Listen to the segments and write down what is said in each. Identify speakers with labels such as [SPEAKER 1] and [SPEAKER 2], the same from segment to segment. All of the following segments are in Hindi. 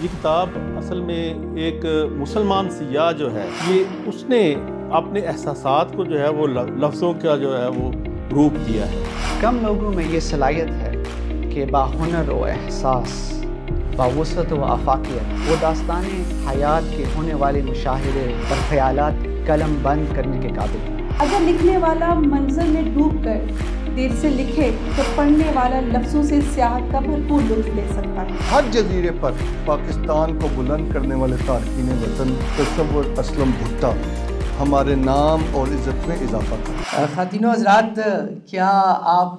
[SPEAKER 1] ये किताब असल में एक मुसलमान सियाह जो है ये उसने
[SPEAKER 2] अपने एहसास को जो है वो लफ्ज़ों का जो है वो रूप दिया है कम लोगों में ये सलाहियत है कि बाहुनर व एहसास बासत व आफाकियत वो दास्तान हयात के होने वाले मुशाहरे और ख्याल कलम बंद करने के काबिल
[SPEAKER 3] अगर लिखने वाला मंजर में डूब कर देर से लिखे तो पढ़ने वाला लफ्ज़ों से सियाहत का भरपूर लुत्फ ले सकता
[SPEAKER 2] हर जजीरे पर
[SPEAKER 4] पाकिस्तान को बुलंद करने वाले तारकिन वतन तस्वर असलम भुट्टा हमारे
[SPEAKER 5] नाम और इज़्ज़त में इजाफा कर ख़ातिन हजरात क्या आप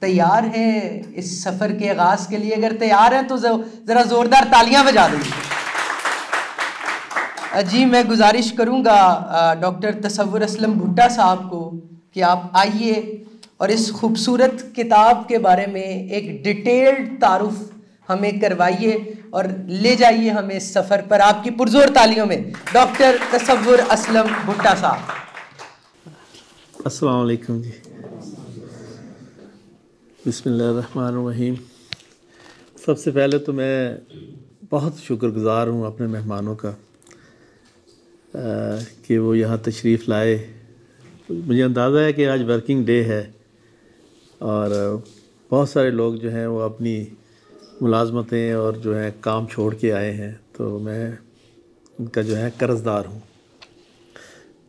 [SPEAKER 5] तैयार हैं इस सफ़र के आगाज़ के लिए अगर तैयार हैं तो ज़रा ज़ोरदार तालियां बजा दीजिए जी मैं गुजारिश करूंगा डॉक्टर तस्वर असलम भुट्टा साहब को कि आप आइए और इस खूबसूरत किताब के बारे में एक डिटेल्ड तारुफ़ हमें करवाइए और ले जाइए हमें इस सफ़र पर आपकी पुरजोर तालियों में डॉक्टर तस्वुर असलम भुट्टा साहब
[SPEAKER 1] असलकम जी बसमीम सबसे पहले तो मैं बहुत शुक्रगुज़ार हूँ अपने मेहमानों का आ, कि वो यहाँ तशरीफ़ लाए मुझे अंदाज़ा है कि आज वर्किंग डे है और बहुत सारे लोग जो हैं वो अपनी मुलाजमतें और जो है काम छोड़ के आए हैं तो मैं उनका जो है कर्ज़दार हूँ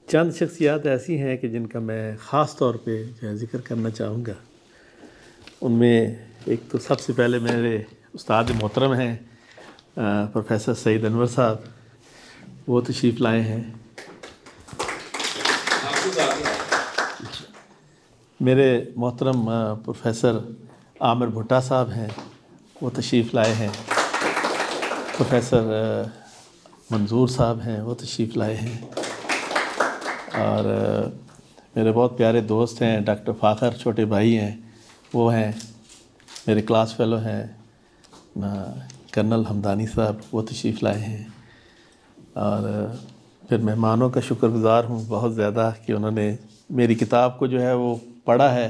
[SPEAKER 1] चंद शख्सियात ऐसी हैं कि जिनका मैं ख़ास तौर पे जो है ज़िक्र करना चाहूँगा उनमें एक तो सबसे पहले मेरे उस्ताद मोहतरम हैं प्रोफेसर सईद अनवर साहब वो तशीफ लाए हैं मेरे मोहतरम प्रोफेसर आमिर भुट्टा साहब हैं वो तशरीफ़ लाए हैं प्रोफेसर मंजूर साहब हैं वो तशरीफ़ लाए हैं और मेरे बहुत प्यारे दोस्त हैं डॉक्टर फ़ाखर छोटे भाई हैं वो हैं मेरे क्लास फेलो हैं कर्नल हमदानी साहब वो तशरीफ़ लाए हैं और फिर मेहमानों का शुक्रगुज़ार हूँ बहुत ज़्यादा कि उन्होंने मेरी किताब को जो है वो पढ़ा है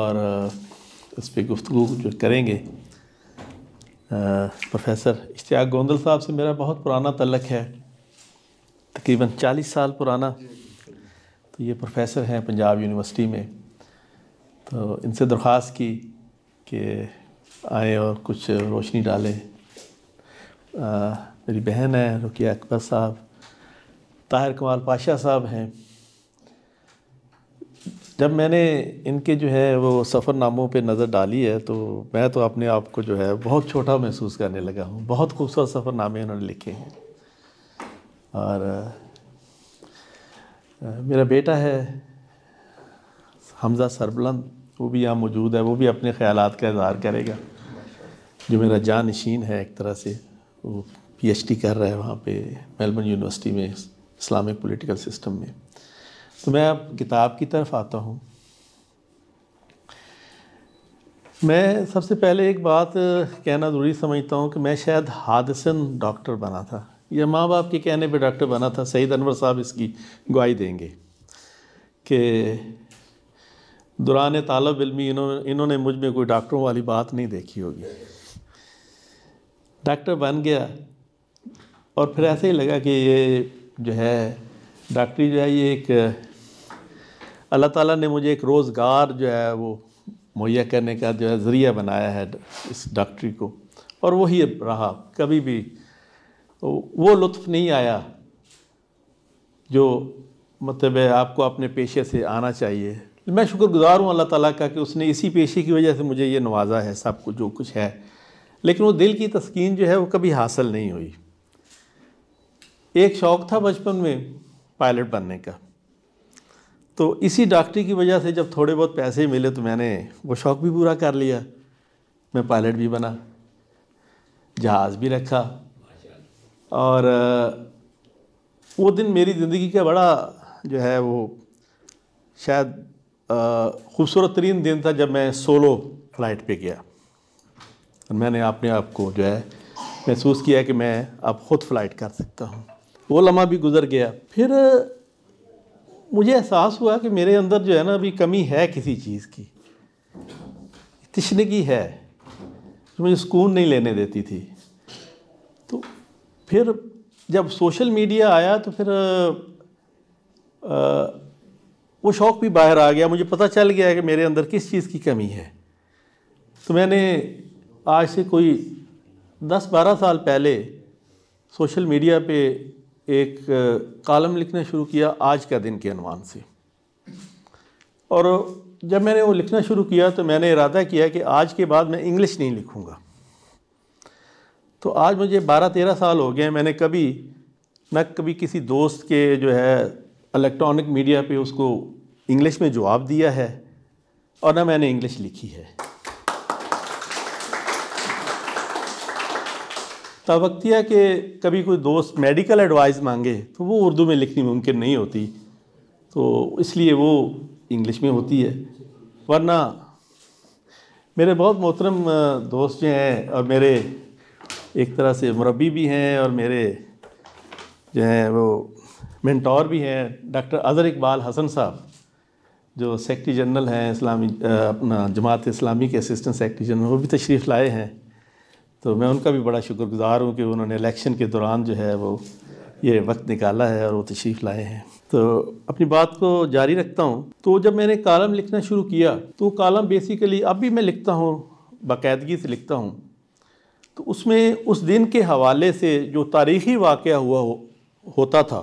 [SPEAKER 1] और उस पर गुफ्तु जो करेंगे प्रोफेसर इश्तियाक गोंदल साहब से मेरा बहुत पुराना तलक है तकरीबन 40 साल पुराना तो ये प्रोफेसर हैं पंजाब यूनिवर्सिटी में तो इनसे दरख्वास्त की कि आए और कुछ रोशनी डालें मेरी बहन है रुकिया अकबर साहब ताहिर कमाल पाशा साहब हैं जब मैंने इनके जो है वो सफ़रनामों पे नज़र डाली है तो मैं तो अपने आप को जो है बहुत छोटा महसूस करने लगा हूँ बहुत खूबसूरत सफ़रनामे उन्होंने लिखे हैं और मेरा बेटा है हमज़ा सरबलंद वो भी यहाँ मौजूद है वो भी अपने ख्याल का इजहार करेगा जो मेरा जानशीन है एक तरह से वो पीएचडी कर रहा है वहाँ पे मेलबर्न यूनिवर्सिटी में इस्लामिक पॉलिटिकल सिस्टम में तो मैं अब किताब की तरफ आता हूँ मैं सबसे पहले एक बात कहना ज़रूरी समझता हूँ कि मैं शायद हादसन डॉक्टर बना था या माँ बाप के कहने पे डॉक्टर बना था सईद अनवर साहब इसकी गवाही देंगे कि दुरान तालब इलमी इन्होंने इन्होंने मुझ में कोई डॉक्टरों वाली बात नहीं देखी होगी डॉक्टर बन गया और फिर ऐसे ही लगा कि ये जो है डॉक्टरी जो है ये एक अल्लाह ताला ने मुझे एक रोज़गार जो है वो मुहैया करने का जो है ज़रिया बनाया है इस डॉक्टरी को और वही रहा कभी भी तो वो लुत्फ़ नहीं आया जो मतलब आपको अपने पेशे से आना चाहिए मैं शुक्रगुजार हूँ अल्लाह ताला का कि उसने इसी पेशे की वजह से मुझे ये नवाजा है सब कुछ जो कुछ है लेकिन वो दिल की तस्कीन जो है वो कभी हासिल नहीं हुई एक शौक़ था बचपन में पायलट बनने का तो इसी डॉक्टरी की वजह से जब थोड़े बहुत पैसे मिले तो मैंने वो शौक़ भी पूरा कर लिया मैं पायलट भी बना जहाज़ भी रखा और वो दिन मेरी ज़िंदगी का बड़ा जो है वो शायद ख़ूबसूरत तरीन दिन था जब मैं सोलो फ्लाइट पे गया और मैंने अपने आप को जो है महसूस किया कि मैं अब ख़ुद फ़्लाइट कर सकता हूँ वो लम्हा भी गुज़र गया फिर मुझे एहसास हुआ कि मेरे अंदर जो है ना अभी कमी है किसी चीज़ की तश्नगी है जो मुझे सुकून नहीं लेने देती थी तो फिर जब सोशल मीडिया आया तो फिर आ, वो शौक़ भी बाहर आ गया मुझे पता चल गया कि मेरे अंदर किस चीज़ की कमी है तो मैंने आज से कोई 10-12 साल पहले सोशल मीडिया पे एक कॉलम लिखना शुरू किया आज का दिन के अनुमान से और जब मैंने वो लिखना शुरू किया तो मैंने इरादा किया कि आज के बाद मैं इंग्लिश नहीं लिखूँगा तो आज मुझे बारह तेरह साल हो गए मैंने कभी न कभी किसी दोस्त के जो है इलेक्ट्रॉनिक मीडिया पे उसको इंग्लिश में जवाब दिया है और ना मैंने इंग्लिश लिखी है ताबकतिया के कभी कोई दोस्त मेडिकल एडवाइस मांगे तो वो उर्दू में लिखनी मुमकिन नहीं होती तो इसलिए वो इंग्लिश में होती है वरना मेरे बहुत मोहतरम दोस्त जो हैं और मेरे एक तरह से मुरबी भी हैं और मेरे जो हैं वो मेंटोर भी हैं डॉक्टर अज़र इकबाल हसन साहब जो सेक्रटरी जनरल हैं इस्लामी अपना जमात इस्लामी के असिस्टेंट सेक्रटरी जनरल वो भी तशरीफ़ लाए हैं तो मैं उनका भी बड़ा शुक्रगुज़ार हूँ कि उन्होंने इलेक्शन के दौरान जो है वो ये वक्त निकाला है और वो तशरीफ़ लाए हैं तो अपनी बात को जारी रखता हूँ तो जब मैंने कॉलम लिखना शुरू किया तो कॉलम बेसिकली अब भी मैं लिखता हूँ बाकायदगी से लिखता हूँ तो उसमें उस दिन के हवाले से जो तारीख़ी वाक़ हुआ हो, होता था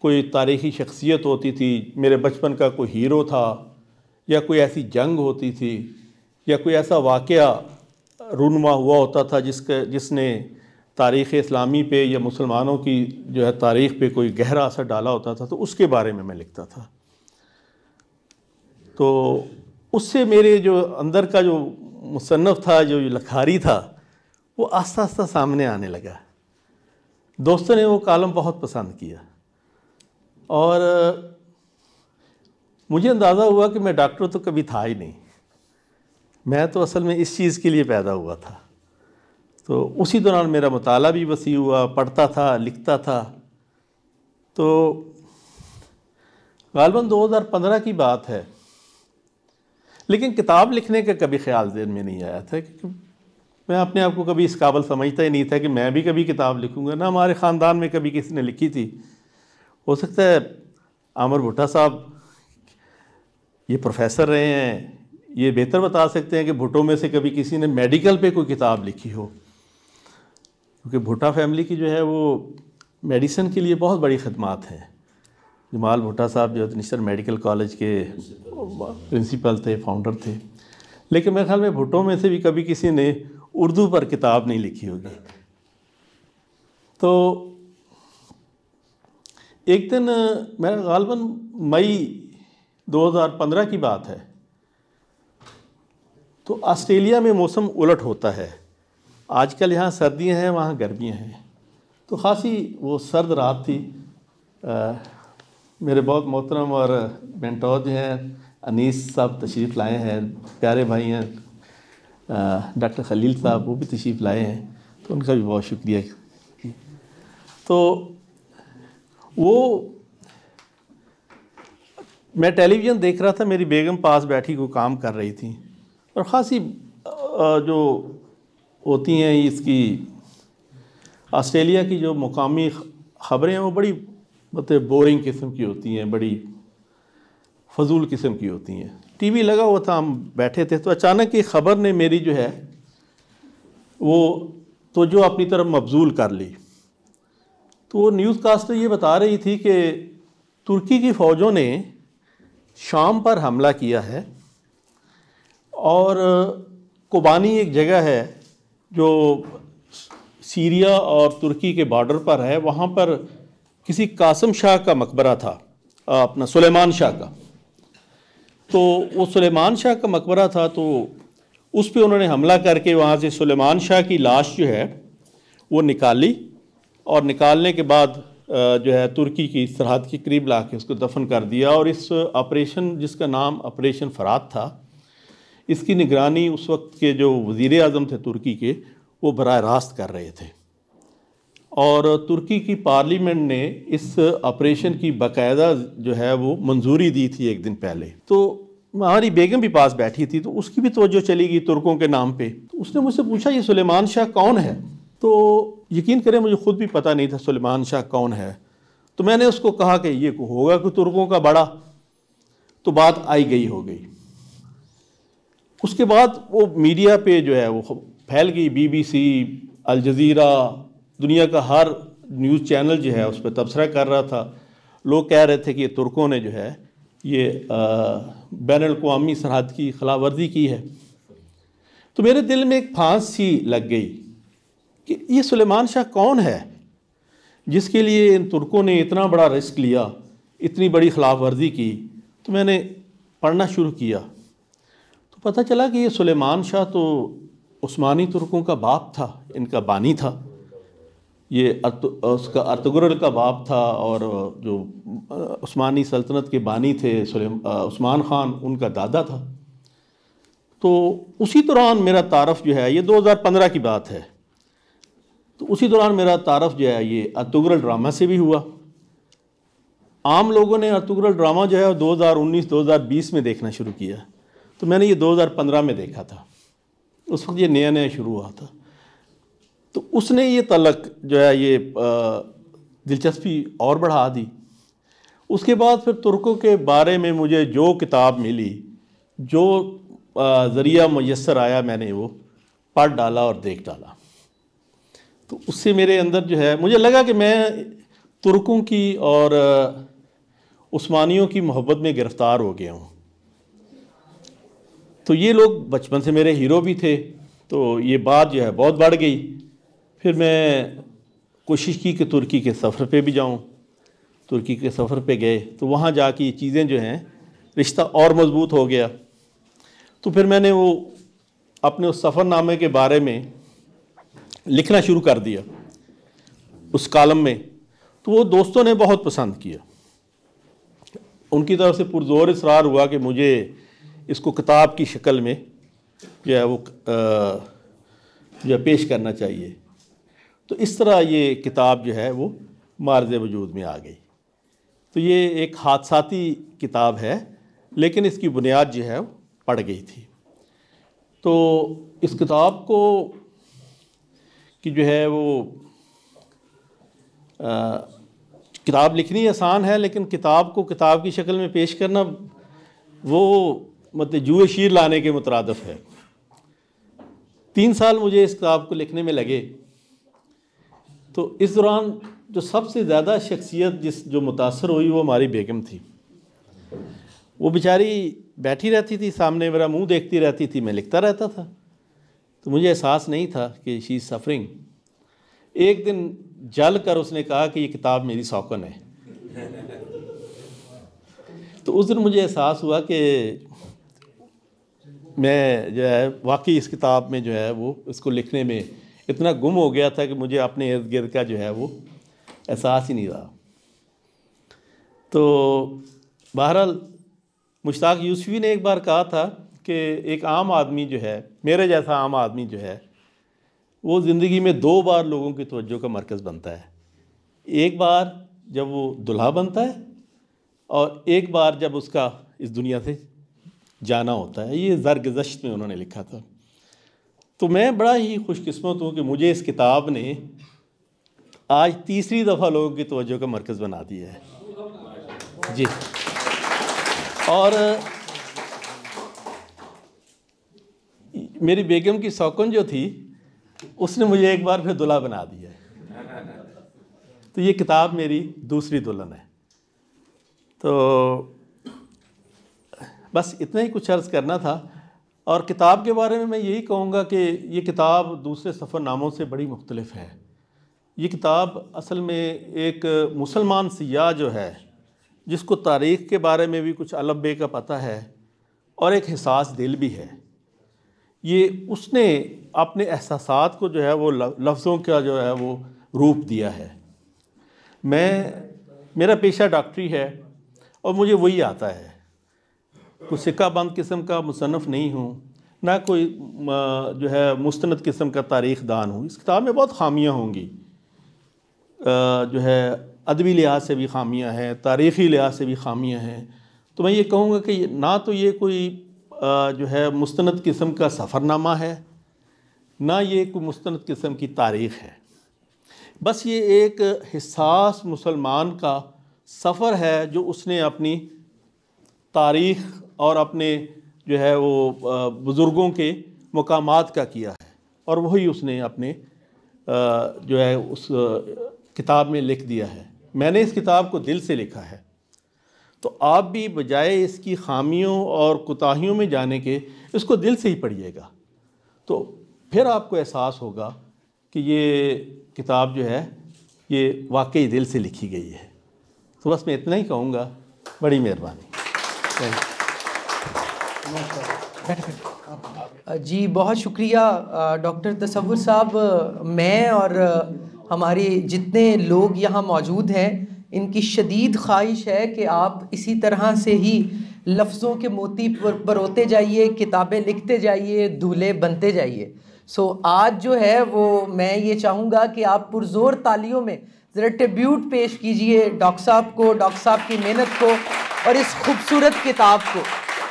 [SPEAKER 1] कोई तारीख़ी शख्सियत होती थी मेरे बचपन का कोई हीरो था या कोई ऐसी जंग होती थी या कोई ऐसा वाक़ रूनमा हुआ होता था जिसके जिसने तारीख़ इस्लामी पे या मुसलमानों की जो है तारीख़ पे कोई गहरा असर डाला होता था तो उसके बारे में मैं लिखता था तो उससे मेरे जो अंदर का जो मुसनफ़ था जो लखारी था वो आस्ता आस्ता सामने आने लगा दोस्तों ने वो कॉलम बहुत पसंद किया और मुझे अंदाज़ा हुआ कि मैं डॉक्टर तो कभी था ही नहीं मैं तो असल में इस चीज़ के लिए पैदा हुआ था तो उसी दौरान मेरा मताल भी वसी हुआ पढ़ता था लिखता था तो हज़ार 2015 की बात है लेकिन किताब लिखने का कभी ख्याल देन में नहीं आया था क्योंकि मैं अपने आप को कभी इस काबल समझता ही नहीं था कि मैं भी कभी किताब लिखूँगा ना हमारे ख़ानदान में कभी किसी ने लिखी थी हो सकता है आमर भुट्टा साहब ये प्रोफेसर रहे हैं ये बेहतर बता सकते हैं कि भुटो में से कभी किसी ने मेडिकल पे कोई किताब लिखी हो क्योंकि भुटा फैमिली की जो है वो मेडिसिन के लिए बहुत बड़ी खदमात हैं जमाल भुटा साहब जो निश्चर मेडिकल कॉलेज के प्रिंसिपल थे फाउंडर थे लेकिन मेरे ख्याल में भुटो में से भी कभी किसी ने उर्दू पर किताब नहीं लिखी होगी तो एक दिन मेरा गालबन मई 2015 की बात है तो ऑस्ट्रेलिया में मौसम उलट होता है आजकल यहाँ सर्दियाँ हैं वहाँ गर्मियाँ हैं तो ख़ासी वो सर्द रात थी आ, मेरे बहुत मोहतरम और मेंटोर हैं अनीस साहब तशरीफ़ लाए हैं प्यारे भाई हैं डॉक्टर खलील साहब वो भी तशरीफ़ लाए हैं तो उनका भी बहुत शुक्रिया तो वो मैं टेलीविज़न देख रहा था मेरी बेगम पास बैठी को काम कर रही थी और ख़ासी जो होती हैं इसकी ऑस्ट्रेलिया की जो मुकामी ख़बरें हैं वो बड़ी मतलब बोरिंग किस्म की होती हैं बड़ी फजूल किस्म की होती हैं टीवी लगा हुआ था हम बैठे थे तो अचानक ये ख़बर ने मेरी जो है वो तो जो अपनी तरफ मबजूल कर ली तो वो न्यूज़ कास्टर ये बता रही थी कि तुर्की की फ़ौजों ने शाम पर हमला किया है और कोबानी एक जगह है जो सीरिया और तुर्की के बॉर्डर पर है वहाँ पर किसी कासम शाह का मकबरा था अपना सुलेमान शाह का तो वो सुलेमान शाह का मकबरा था तो उस पर उन्होंने हमला करके वहाँ से सुलेमान शाह की लाश जो है वो निकाली और निकालने के बाद जो है तुर्की की सरहद के करीब ला के उसको दफन कर दिया और इस ऑपरेशन जिसका नाम ऑपरेशन फरात था इसकी निगरानी उस वक्त के जो वज़ी अजम थे तुर्की के वो बर रास्त कर रहे थे और तुर्की की पार्लियामेंट ने इस ऑपरेशन की बाकायदा जो है वो मंजूरी दी थी एक दिन पहले तो हमारी बेगम भी पास बैठी थी तो उसकी भी तोज्जो चली गई तुर्कों के नाम पे तो उसने मुझसे पूछा ये सुलेमान शाह कौन है तो यकीन करें मुझे ख़ुद भी पता नहीं था सुलेमान शाह कौन है तो मैंने उसको कहा कि ये होगा कि तुर्कों का बड़ा तो बात आई गई हो गई उसके बाद वो मीडिया पे जो है वो फैल गई बीबीसी अल जज़ीरा दुनिया का हर न्यूज़ चैनल जो है उस पर तबसरा कर रहा था लोग कह रहे थे कि तुर्कों ने जो है ये बैन अवी सरहद की खिलाफ वर्जी की है तो मेरे दिल में एक फांस सी लग गई कि ये सुलेमान शाह कौन है जिसके लिए इन तुर्कों ने इतना बड़ा रिस्क लिया इतनी बड़ी खिलाफ वर्जी की तो मैंने पढ़ना शुरू किया पता चला कि ये सुलेमान शाह तो उस्मानी तुर्कों का बाप था इनका बानी था ये अर्त उसका अर्तगुरल का बाप था और जो उस्मानी सल्तनत के बानी थे उस्मान ख़ान उनका दादा था तो उसी दौरान मेरा तारफ़ जो है ये 2015 की बात है तो उसी दौरान मेरा तारफ़ जो है ये अर्तगुरल ड्रामा से भी हुआ आम लोगों ने अर्तगुरल ड्रामा जो है दो हज़ार में देखना शुरू किया तो मैंने ये 2015 में देखा था उस वक्त ये नया नया शुरू हुआ था तो उसने ये तलक जो है ये दिलचस्पी और बढ़ा दी उसके बाद फिर तुर्कों के बारे में मुझे जो किताब मिली जो ज़रिया मैसर आया मैंने वो पढ़ डाला और देख डाला तो उससे मेरे अंदर जो है मुझे लगा कि मैं तुर्कों की और उस्मानियों की मोहब्बत में गिरफ़्तार हो गया हूँ तो ये लोग बचपन से मेरे हीरो भी थे तो ये बात जो है बहुत बढ़ गई फिर मैं कोशिश की कि तुर्की के सफ़र पे भी जाऊँ तुर्की के सफ़र पे गए तो वहाँ जा के ये चीज़ें जो हैं रिश्ता और मज़बूत हो गया तो फिर मैंने वो अपने उस सफ़रनामे के बारे में लिखना शुरू कर दिया उस कालम में तो वो दोस्तों ने बहुत पसंद किया उनकी तरफ से पुरजोर इसरार हुआ कि मुझे इसको किताब की शक्ल में जो है वो जो है पेश करना चाहिए तो इस तरह ये किताब जो है वो मार्ज वजूद में आ गई तो ये एक हादसाती किताब है लेकिन इसकी बुनियाद जो है वो पड़ गई थी तो इस किताब को कि जो है वो आ, किताब लिखनी आसान है लेकिन किताब को किताब की शक्ल में पेश करना वो मतलब जुए शीर लाने के मुतरदफ है तीन साल मुझे इस किताब को लिखने में लगे तो इस दौरान जो सबसे ज़्यादा शख्सियत जिस जो मुतासर हुई वो हमारी बेगम थी वो बेचारी बैठी रहती थी सामने मेरा मुंह देखती रहती थी मैं लिखता रहता था तो मुझे एहसास नहीं था कि शी इज़ सफरिंग एक दिन जल कर उसने कहा कि ये किताब मेरी शौकन है तो उस दिन मुझे एहसास हुआ कि मैं जो है वाकई इस किताब में जो है वो इसको लिखने में इतना गुम हो गया था कि मुझे अपने इर्द गिर्द का जो है वो एहसास ही नहीं रहा तो बहरहाल मुश्ताक यूसुफ़ी ने एक बार कहा था कि एक आम आदमी जो है मेरे जैसा आम आदमी जो है वो ज़िंदगी में दो बार लोगों की तवज्जो का मरकज़ बनता है एक बार जब वो दुल्हा बनता है और एक बार जब उसका इस दुनिया से जाना होता है ये ज़रगजश्त में उन्होंने लिखा था तो मैं बड़ा ही खुशकस्मत हूँ कि मुझे इस किताब ने आज तीसरी दफ़ा लोगों की तवज्जो का मरकज़ बना दिया है जी और मेरी बेगम की शौकन जो थी उसने मुझे एक बार फिर दुल्हा बना दिया है तो ये किताब मेरी दूसरी दुल्हन है तो बस इतना ही कुछ अर्ज़ करना था और किताब के बारे में मैं यही कहूँगा कि ये किताब दूसरे सफ़रनामों से बड़ी मुख्तलफ है ये किताब असल में एक मुसलमान सियाह जो है जिसको तारीख़ के बारे में भी कुछ अलबे का पता है और एक एहसास दिल भी है ये उसने अपने एहसास को जो है वो लफ्ज़ों का जो है वो रूप दिया है मैं मेरा पेशा डॉक्टरी है और मुझे वही आता है कोई सिक्का बंद किस्म का मुसनफ़ नहीं हूँ ना कोई जो है मुस्ंद किस्म का तारीख दान हूँ इस किताब में बहुत खामियाँ होंगी जो है अदबी लिहाज से भी खामियाँ हैं तारीख़ी लिहाज से भी खामियाँ हैं तो मैं ये कहूँगा कि ना तो ये कोई जो है मुस्ंद किस्म का सफ़रनामा है ना ये कोई मुस्ंद किस्म की तारीख़ है बस ये एक हिसास मुसलमान का सफ़र है जो उसने अपनी तारीख़ और अपने जो है वो बुज़ुर्गों के मकाम का किया है और वही उसने अपने जो है उस किताब में लिख दिया है मैंने इस किताब को दिल से लिखा है तो आप भी बजाय इसकी खामियों और कोताहीियों में जाने के इसको दिल से ही पढ़िएगा तो फिर आपको एहसास होगा कि ये किताब जो है ये वाकई दिल से लिखी गई है तो बस मैं इतना ही कहूँगा बड़ी मेहरबानी थैंक
[SPEAKER 5] जी बहुत शुक्रिया डॉक्टर तस्वुर साहब मैं और हमारे जितने लोग यहाँ मौजूद हैं इनकी शदीद ख्वाहिश है कि आप इसी तरह से ही लफ्ज़ों के मोती पर बरोते जाइए किताबें लिखते जाइए दूल्हे बनते जाइए सो आज जो है वो मैं ये चाहूँगा कि आप पुरजोर तालियों में ज़रा ट्रिब्यूट पेश कीजिए डॉक्टर साहब को डॉक्टर साहब की मेहनत को और इस खूबसूरत किताब को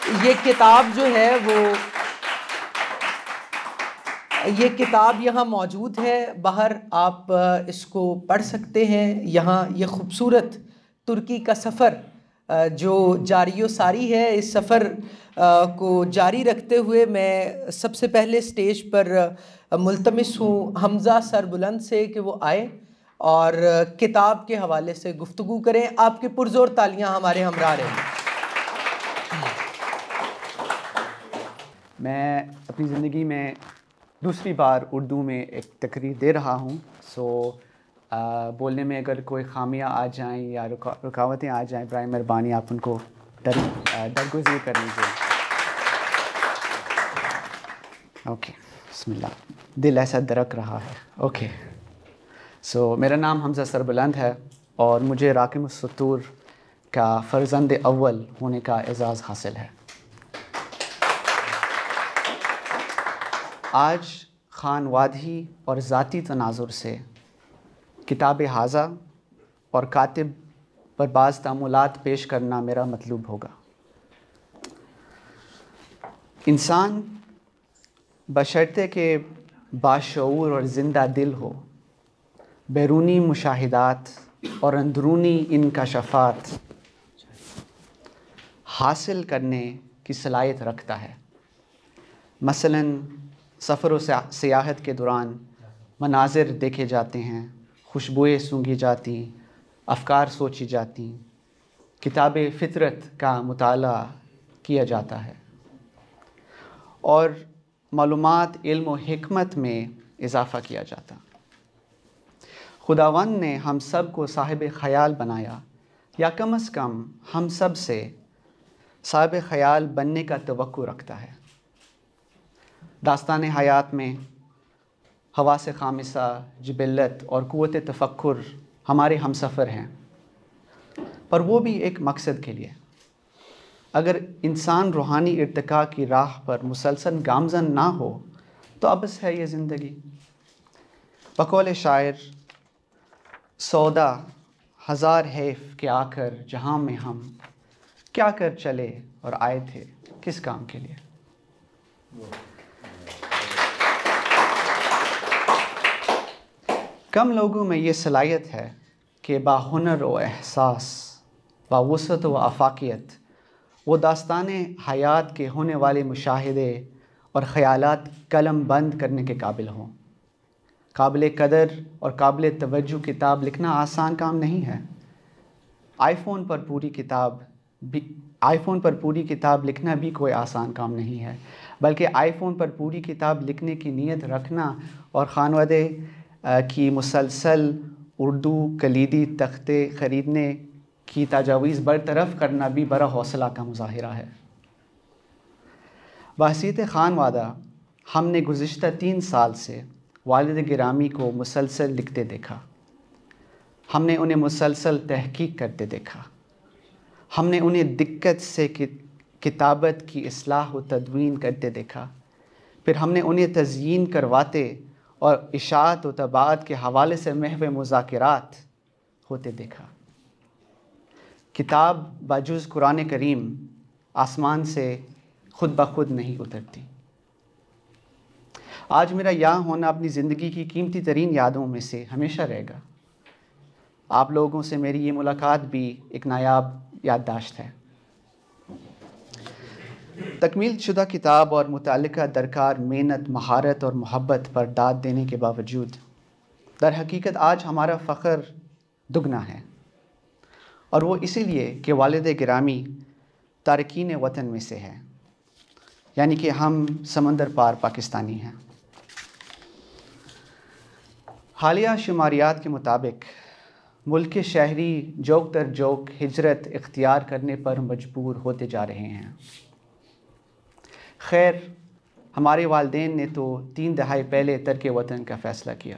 [SPEAKER 5] ये किताब जो है वो ये किताब यहाँ मौजूद है बाहर आप इसको पढ़ सकते हैं यहाँ ये खूबसूरत तुर्की का सफ़र जो जारी सारी है इस सफ़र को जारी रखते हुए मैं सबसे पहले स्टेज पर मुलतमस हूँ हमज़ा सरबुलंद से कि वो आए और किताब के हवाले से गुफ्तु करें आपके पुरजोर तालियां हमारे हमरा
[SPEAKER 2] रहें मैं अपनी ज़िंदगी में दूसरी बार उर्दू में एक तकरीर दे रहा हूँ सो आ, बोलने में अगर कोई ख़ामियाँ आ जाएँ या रुका, रुकावटें आ जाएँ बर मेहरबानी आप उनको डर दरगुजर कर लीजिए ओके बसमिल्ला दिल ऐसा दरक रहा है ओके सो so, मेरा नाम हमजा सरबुलंद है और मुझे राकम सतूर का फ़र्जंद अव्वल होने का एजाज़ हासिल है आज खान वादी और ज़ाती तनाजुर से किताब हाजा और कातिब पर बाज़ तामुलात पेश करना मेरा मतलूब होगा इंसान बशर्ते के बाशूर और ज़िंदा दिल हो बैरूनी मुशाहिदात और अंदरूनी इनकशफात हासिल करने की सलाहियत रखता है मसलन सफ़र व सियाहत के दौरान मनाजिर देखे जाते हैं खुशबुएँ सूंघी जाती अफकार सोची जाती किताब फितरत का मताल किया जाता है और मालूम इल्म हमत में इजाफ़ा किया जाता खुदावन ने हम सब को साहिब ख़याल बनाया या कम अज़ कम हम सब से साहिब ख़याल बनने का तो रखता है दास्तान हयात में हवा से खामिसा जबिलत और क़वत तफक्र हमारे हम सफ़र हैं पर वो भी एक मकसद के लिए अगर इंसान रूहानी इरतका की राह पर मुसलसल गामजन ना हो तो अबस है ये ज़िंदगी बकौल शायर सौदा हज़ार हैफ के आकर जहाँ में हम क्या कर चले और आए थे किस काम के लिए कम लोगों में ये सलाहियत है कि बाहुनर व एहसास बावसत व आफ़ाकियत वो दास्तान हयात के होने वाले मुशाहदे और ख़्याल कलम बंद करने के काबिल हों काबिल कदर और काबिल तवज्जो किताब लिखना आसान काम नहीं है आईफोन पर पूरी किताब भी आईफोन पर पूरी किताब लिखना भी कोई आसान काम नहीं है बल्कि आईफोन पर पूरी किताब लिखने की नीयत रखना और खानवदे की मुसलसल उर्दू कलीदी तख्ते ख़रीदने की तजावीज़ बरतरफ करना भी बड़ा हौसला का मुजाहरा है बासीत खान वादा हमने गुज्त तीन साल से वालद ग्रामी को मुसलसल लिखते देखा हमने उन्हें मुसलसल तहकीक करते देखा हमने उन्हें दिक्कत से किताबत की असलाह व तदवीन करते देखा फिर हमने उन्हें तज़यीन करवाते और इशात व तबाद के हवाले से महव मुजाकरात होते देखा किताब बाजूज़ कुरान करीम आसमान से खुद ब खुद नहीं उतरती आज मेरा यहाँ होना अपनी ज़िंदगी की कीमती तरीन यादों में से हमेशा रहेगा आप लोगों से मेरी ये मुलाकात भी एक नायाब याददाश्त है तकमील शुदा किताब और मुतल दरकार मेहनत महारत और मोहब्बत पर दाद देने के बावजूद दर हकीकत आज हमारा फ़ख्र दुगना है और वो इसीलिए कि वालद ग्रामी तारकिन वतन में से है यानी कि हम समंदर पार पाकिस्तानी हैं हालिया शुमारियात के मुताबिक मुल्क के शहरी जोक दर जोक हिजरत इख्तियार करने पर मजबूर होते जा रहे हैं खैर हमारे वालदे ने तो तीन दहाई पहले तरक वतन का फ़ैसला किया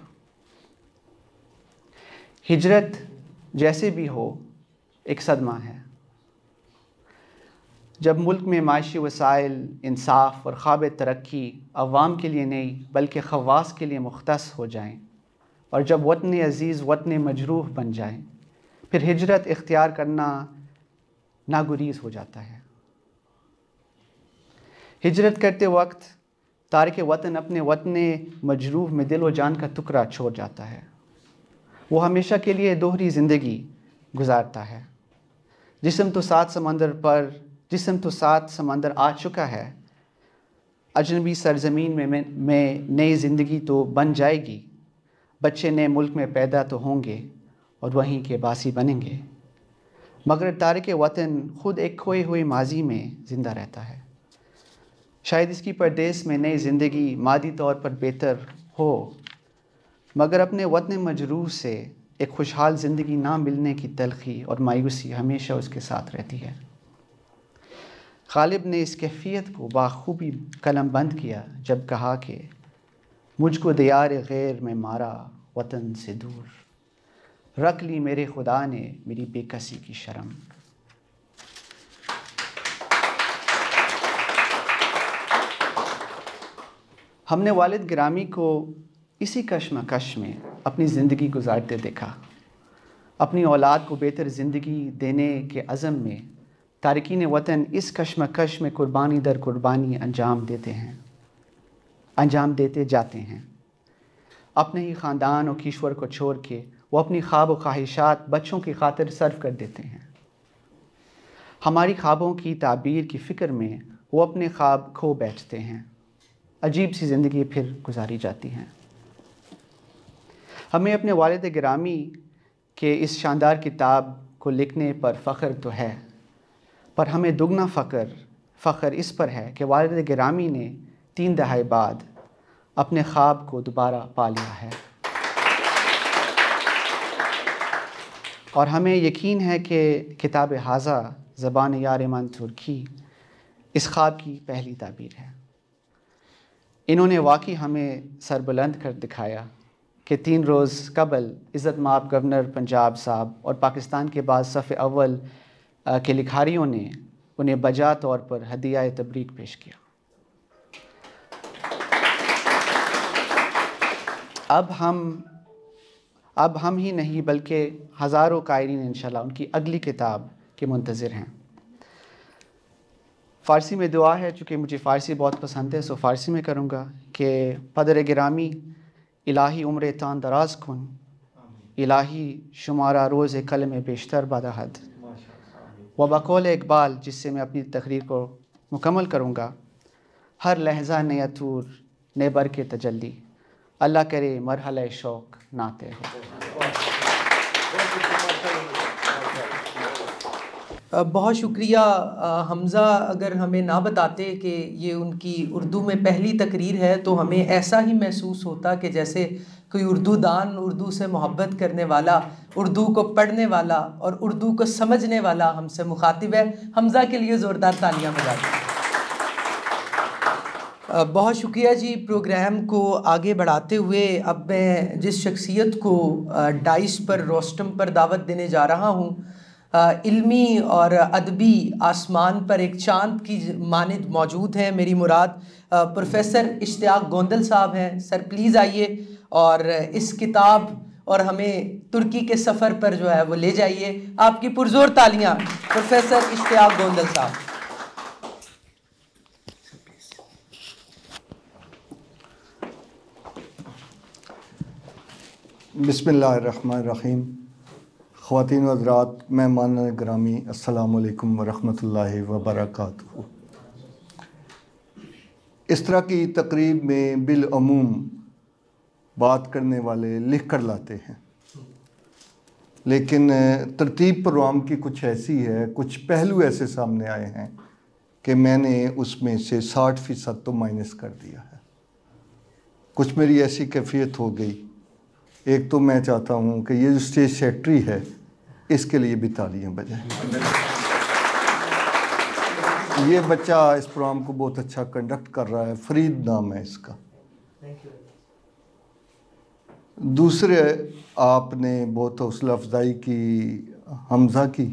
[SPEAKER 2] हिजरत जैसे भी हो एक सदमा है जब मुल्क में माशी वसाइल इंसाफ और ख्वाब तरक्की अवाम के लिए नहीं बल्कि खवास के लिए मुख्त हो जाएँ और जब वतन अज़ीज़ वतन मजरूह बन जाएँ फिर हिजरत इख्तियार करना नागुरीज़ हो जाता है हिजरत करते वक्त तारक वतन अपने वतन मजरूह में दिल व जान का टुकड़ा छोड़ जाता है वो हमेशा के लिए दोहरी ज़िंदगी गुजारता है जिसम तो सात समंदर पर जिसम तो सात समंदर आ चुका है अजनबी सरजमीन में में, में नई ज़िंदगी तो बन जाएगी बच्चे नए मुल्क में पैदा तो होंगे और वहीं के बासी बनेंगे मगर तारक वतन ख़ुद एक खोए हुए माजी में ज़िंदा रहता है शायद इसकी परदेश में नई ज़िंदगी मादी तौर पर बेहतर हो मगर अपने वतन मजरूह से एक खुशहाल ज़िंदगी ना मिलने की तलखी और मायूसी हमेशा उसके साथ रहती है गालिब ने इस कैफियत को बाखूबी कलम बंद किया जब कहा कि मुझको दियार गैर में मारा वतन से दूर रख ली मेरे खुदा ने मेरी बेकसी की शर्म हमने वालिद ग्रामी को इसी कश्मकश में अपनी ज़िंदगी गुजारते देखा अपनी औलाद को बेहतर ज़िंदगी देने के अज़म में तारकिन वतन इस कश्मकश में कुर्बानी दर कुर्बानी अंजाम देते हैं अंजाम देते जाते हैं अपने ही ख़ानदान और किश्वर को छोड़ के वो अपनी ख्वाब व ख्वाहिशात बच्चों की खातिर सर्व कर देते हैं हमारी ख्वाबों की ताबीर की फ़िक्र में वो अपने ख्वाब खो बैठते हैं अजीब सी ज़िंदगी फिर गुजारी जाती हैं हमें अपने वालद ग्रामी के इस शानदार किताब को लिखने पर फ़ख्र तो है पर हमें दुगना फ़ख्र फ़ख्र इस पर है कि वालद ग्रामी ने तीन दहाई बाद अपने ख्वाब को दोबारा पा लिया है और हमें यकीन है कि किताब हाजा ज़बान यार मंसूर तुर्की इस ख्वाब की पहली ताबीर है इन्होंने वाकई हमें सरबुलंद कर दिखाया कि तीन रोज़ कबल इज़्ज़त माप गवर्नर पंजाब साहब और पाकिस्तान के बाद सफ़ अव्वल के लिखारियों ने उन्हें बजा तौर पर हदिया तबरीक पेश किया अब हम अब हम ही नहीं बल्कि हज़ारों कायरीन इन उनकी अगली किताब के मंतज़र हैं फ़ारसी में दुआ है चूँकि मुझे फ़ारसी बहुत पसंद है सो फ़ारसी में करूँगा कि पदर गिरामी इलाही उम्र तान दराज खुन इलाही शुमारा रोज़ कल में बेशतर बदहद व बकौल इकबाल जिससे मैं अपनी तकरीर को मुकमल करूँगा हर लहजा ने अतूर ने बर के तजली अल्लाह करे मरहल शौक़ नाते हो बहुत
[SPEAKER 5] शुक्रिया हमज़ा अगर हमें ना बताते कि ये उनकी उर्दू में पहली तकरीर है तो हमें ऐसा ही महसूस होता कि जैसे कोई उर्दू दान उर्दू से मोहब्बत करने वाला उर्दू को पढ़ने वाला और उर्दू को समझने वाला हमसे मुखातिब है हमज़ा के लिए ज़ोरदार तालियां बजाते बहुत शुक्रिया जी प्रोग्राम को आगे बढ़ाते हुए अब मैं जिस शख्सियत को डाइस पर रोस्टम पर दावत देने जा रहा हूँ इल्मी और अदबी आसमान पर एक चांद की मानद मौजूद हैं मेरी मुराद प्रोफेसर इश्तियाक गोंदल साहब हैं सर प्लीज़ आइए और इस किताब और हमें तुर्की के सफ़र पर जो है वो ले जाइए आपकी पुरजोर तालियां प्रोफेसर इश्तियाक गोंदल साहब
[SPEAKER 4] बिसमीम खातिन हजरात मान ग्रामी असलकम वरहमल वबरक इस तरह की तकरीब में बिलूम बात करने वाले लिख कर लाते हैं लेकिन तरतीब प्रोग्राम की कुछ ऐसी है कुछ पहलू ऐसे सामने आए हैं कि मैंने उसमें से साठ फ़ीसद तो माइनस कर दिया है कुछ मेरी ऐसी कैफियत हो गई एक तो मैं चाहता हूँ कि ये जो स्टेज सेक्रेटरी है इसके लिए भी तालियाँ बजाएं ये बच्चा इस प्रोग्राम को बहुत अच्छा कंडक्ट कर रहा है फरीद नाम है इसका दूसरे आपने बहुत हौसला अफजाई की हमज़ा की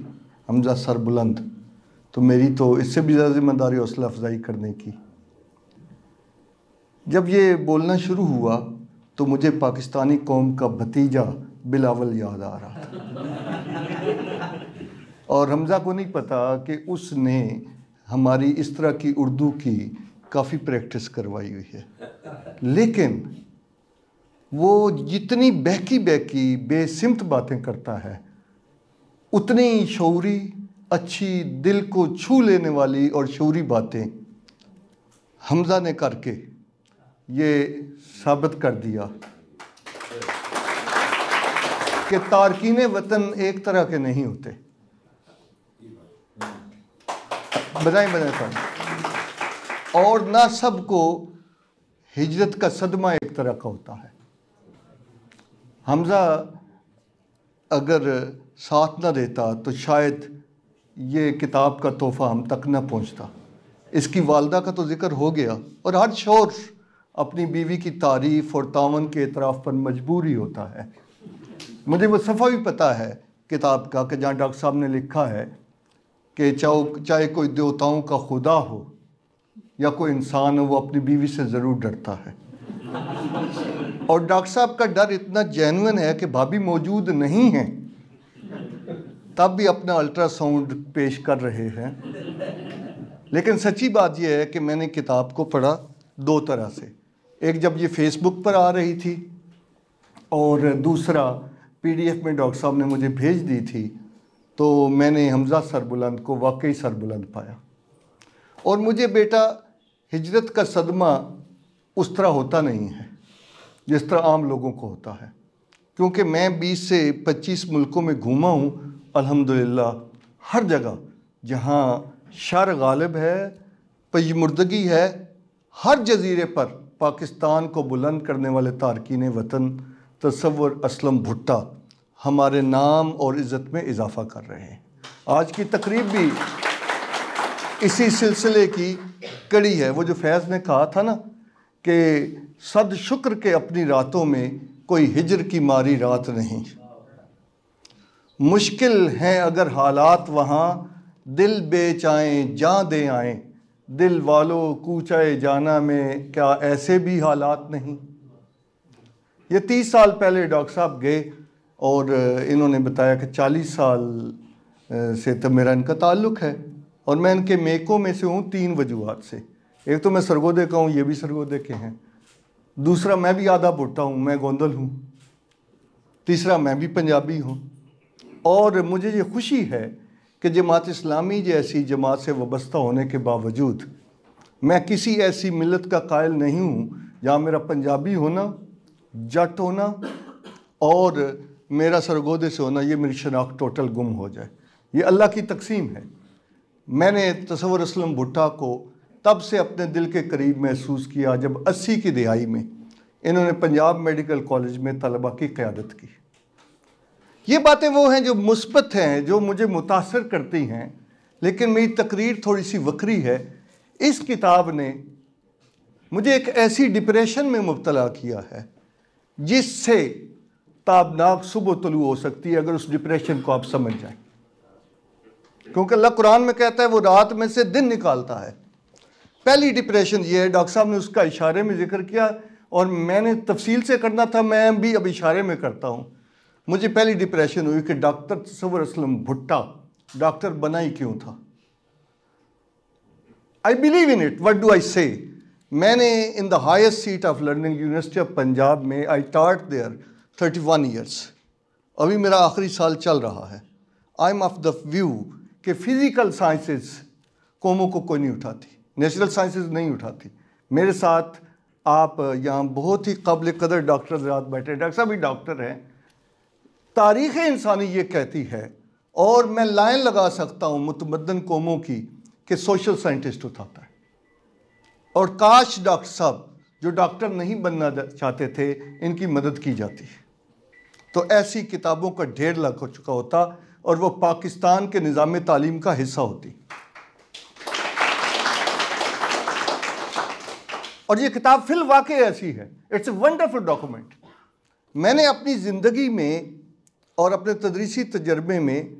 [SPEAKER 4] हमज़ा सरबुलंद तो मेरी तो इससे भी ज़्यादा जिम्मेदारी हौसला अफजाई करने की जब ये बोलना शुरू हुआ तो मुझे पाकिस्तानी कौम का भतीजा बिलावल याद आ रहा
[SPEAKER 3] था
[SPEAKER 4] और हमज़ा को नहीं पता कि उसने हमारी इस तरह की उर्दू की काफ़ी प्रैक्टिस करवाई हुई है लेकिन वो जितनी बहकी बहकी बेसिमत बातें करता है उतनी शौरी अच्छी दिल को छू लेने वाली और शौरी बातें हमज़ा ने करके ये साबित कर दिया कि तारकिन वतन एक तरह के नहीं होते बधाई बधाई सर और ना सबको हिजरत का सदमा एक तरह का होता है हमज़ा अगर साथ ना देता तो शायद ये किताब का तोहफ़ा हम तक ना पहुंचता इसकी वालदा का तो ज़िक्र हो गया और हर शोर अपनी बीवी की तारीफ़ और तावन के अतराफ़ पर मजबूरी होता है मुझे वो सफ़ा भी पता है किताब का कि जहाँ डॉक्टर साहब ने लिखा है कि चाहे चाहे कोई देवताओं का खुदा हो या कोई इंसान हो वो अपनी बीवी से ज़रूर डरता है और डॉक्टर साहब का डर इतना जेनुअन है कि भाभी मौजूद नहीं हैं तब भी अपना अल्ट्रासाउंड पेश कर रहे हैं लेकिन सच्ची बात यह है कि मैंने किताब को पढ़ा दो तरह से एक जब ये फेसबुक पर आ रही थी और दूसरा पीडीएफ में डॉक्टर साहब ने मुझे भेज दी थी तो मैंने हमजा सरबुलंद को वाकई सरबुलंद पाया और मुझे बेटा हिजरत का सदमा उस तरह होता नहीं है जिस तरह आम लोगों को होता है क्योंकि मैं 20 से 25 मुल्कों में घूमा हूँ अल्हम्दुलिल्लाह हर जगह जहाँ शर गालिब है पयमुर्दगी है हर जजीरे पर पाकिस्तान को बुलंद करने वाले तारकिन वतन तस्वर असलम भुट्टा हमारे नाम और इज़्ज़त में इजाफ़ा कर रहे हैं आज की तकरीब भी इसी सिलसिले की कड़ी है वो जो फैज़ ने कहा था ना कि सद शुक्र के अपनी रातों में कोई हिजर की मारी रात नहीं मुश्किल हैं अगर हालात वहाँ दिल बेच आएँ जाँ दे आए दिल वालों कूचाए जाना में क्या ऐसे भी हालात नहीं ये तीस साल पहले डॉक्टर साहब गए और इन्होंने बताया कि चालीस साल से तो मेरा इनका ताल्लुक़ है और मैं इनके मेकों में से हूँ तीन वजूहत से एक तो मैं सरगोदे का हूँ ये भी सरगोदे के हैं दूसरा मैं भी आधा भुट्टा हूँ मैं गोंदल हूँ तीसरा मैं भी पंजाबी हूँ और मुझे ये खुशी है कि जमात इस्लामी जैसी जमात से वाबस्ता होने के बावजूद मैं किसी ऐसी मिलत का कायल नहीं हूँ जहाँ मेरा पंजाबी होना जट होना और मेरा सरगोदे से होना ये मेरी शनाख्त टोटल गुम हो जाए ये अल्लाह की तकसीम है मैंने तस्वर असलम भुट्टा को तब से अपने दिल के करीब महसूस किया जब अस्सी की दिहाई में इन्होंने पंजाब मेडिकल कॉलेज में तलबा की क़्यादत की ये बातें वो हैं जो मुस्बत हैं जो मुझे मुतासर करती हैं लेकिन मेरी तकरीर थोड़ी सी वक्री है इस किताब ने मुझे एक ऐसी डिप्रेशन में मुबतला किया है जिससे ताबनाक सुबह तलु हो सकती है अगर उस डिप्रेशन को आप समझ जाए क्योंकि अल्लाह कुरान में कहता है वो रात में से दिन निकालता है पहली डिप्रेशन ये है डॉक्टर साहब ने उसका इशारे में जिक्र किया और मैंने तफसील से करना था मैं भी अब इशारे में करता हूँ मुझे पहली डिप्रेशन हुई कि डॉक्टर तस्वर असलम भुट्टा डॉक्टर बना ही क्यों था I believe in it what do I say मैंने in the highest seat of learning university of Punjab में आई टार्ट देयर थर्टी वन ईयर्स अभी मेरा आखिरी साल चल रहा है I am of the view कि फिज़िकल साइंसेस कौमों को कोई नहीं उठाती नेचुरल साइंसेस नहीं उठाती मेरे साथ आप यहाँ बहुत ही कबल कदर डॉक्टर रात बैठे डॉक्टर साहब भी डॉक्टर हैं तारीख़ इंसानी ये कहती है और मैं लाइन लगा सकता हूँ मुतमदन कौमों की कि सोशल साइंटिस्ट उठाता है और काश डॉक्टर साहब जो डॉक्टर नहीं बनना चाहते थे इनकी मदद की जाती तो ऐसी किताबों का ढेर लाख हो चुका होता और वो पाकिस्तान के निज़ाम तालीम का हिस्सा होती और ये किताब फिल वाकई ऐसी है इट्स ए वंडरफुल डॉक्यूमेंट मैंने अपनी ज़िंदगी में और अपने तदरीसी तजर्बे में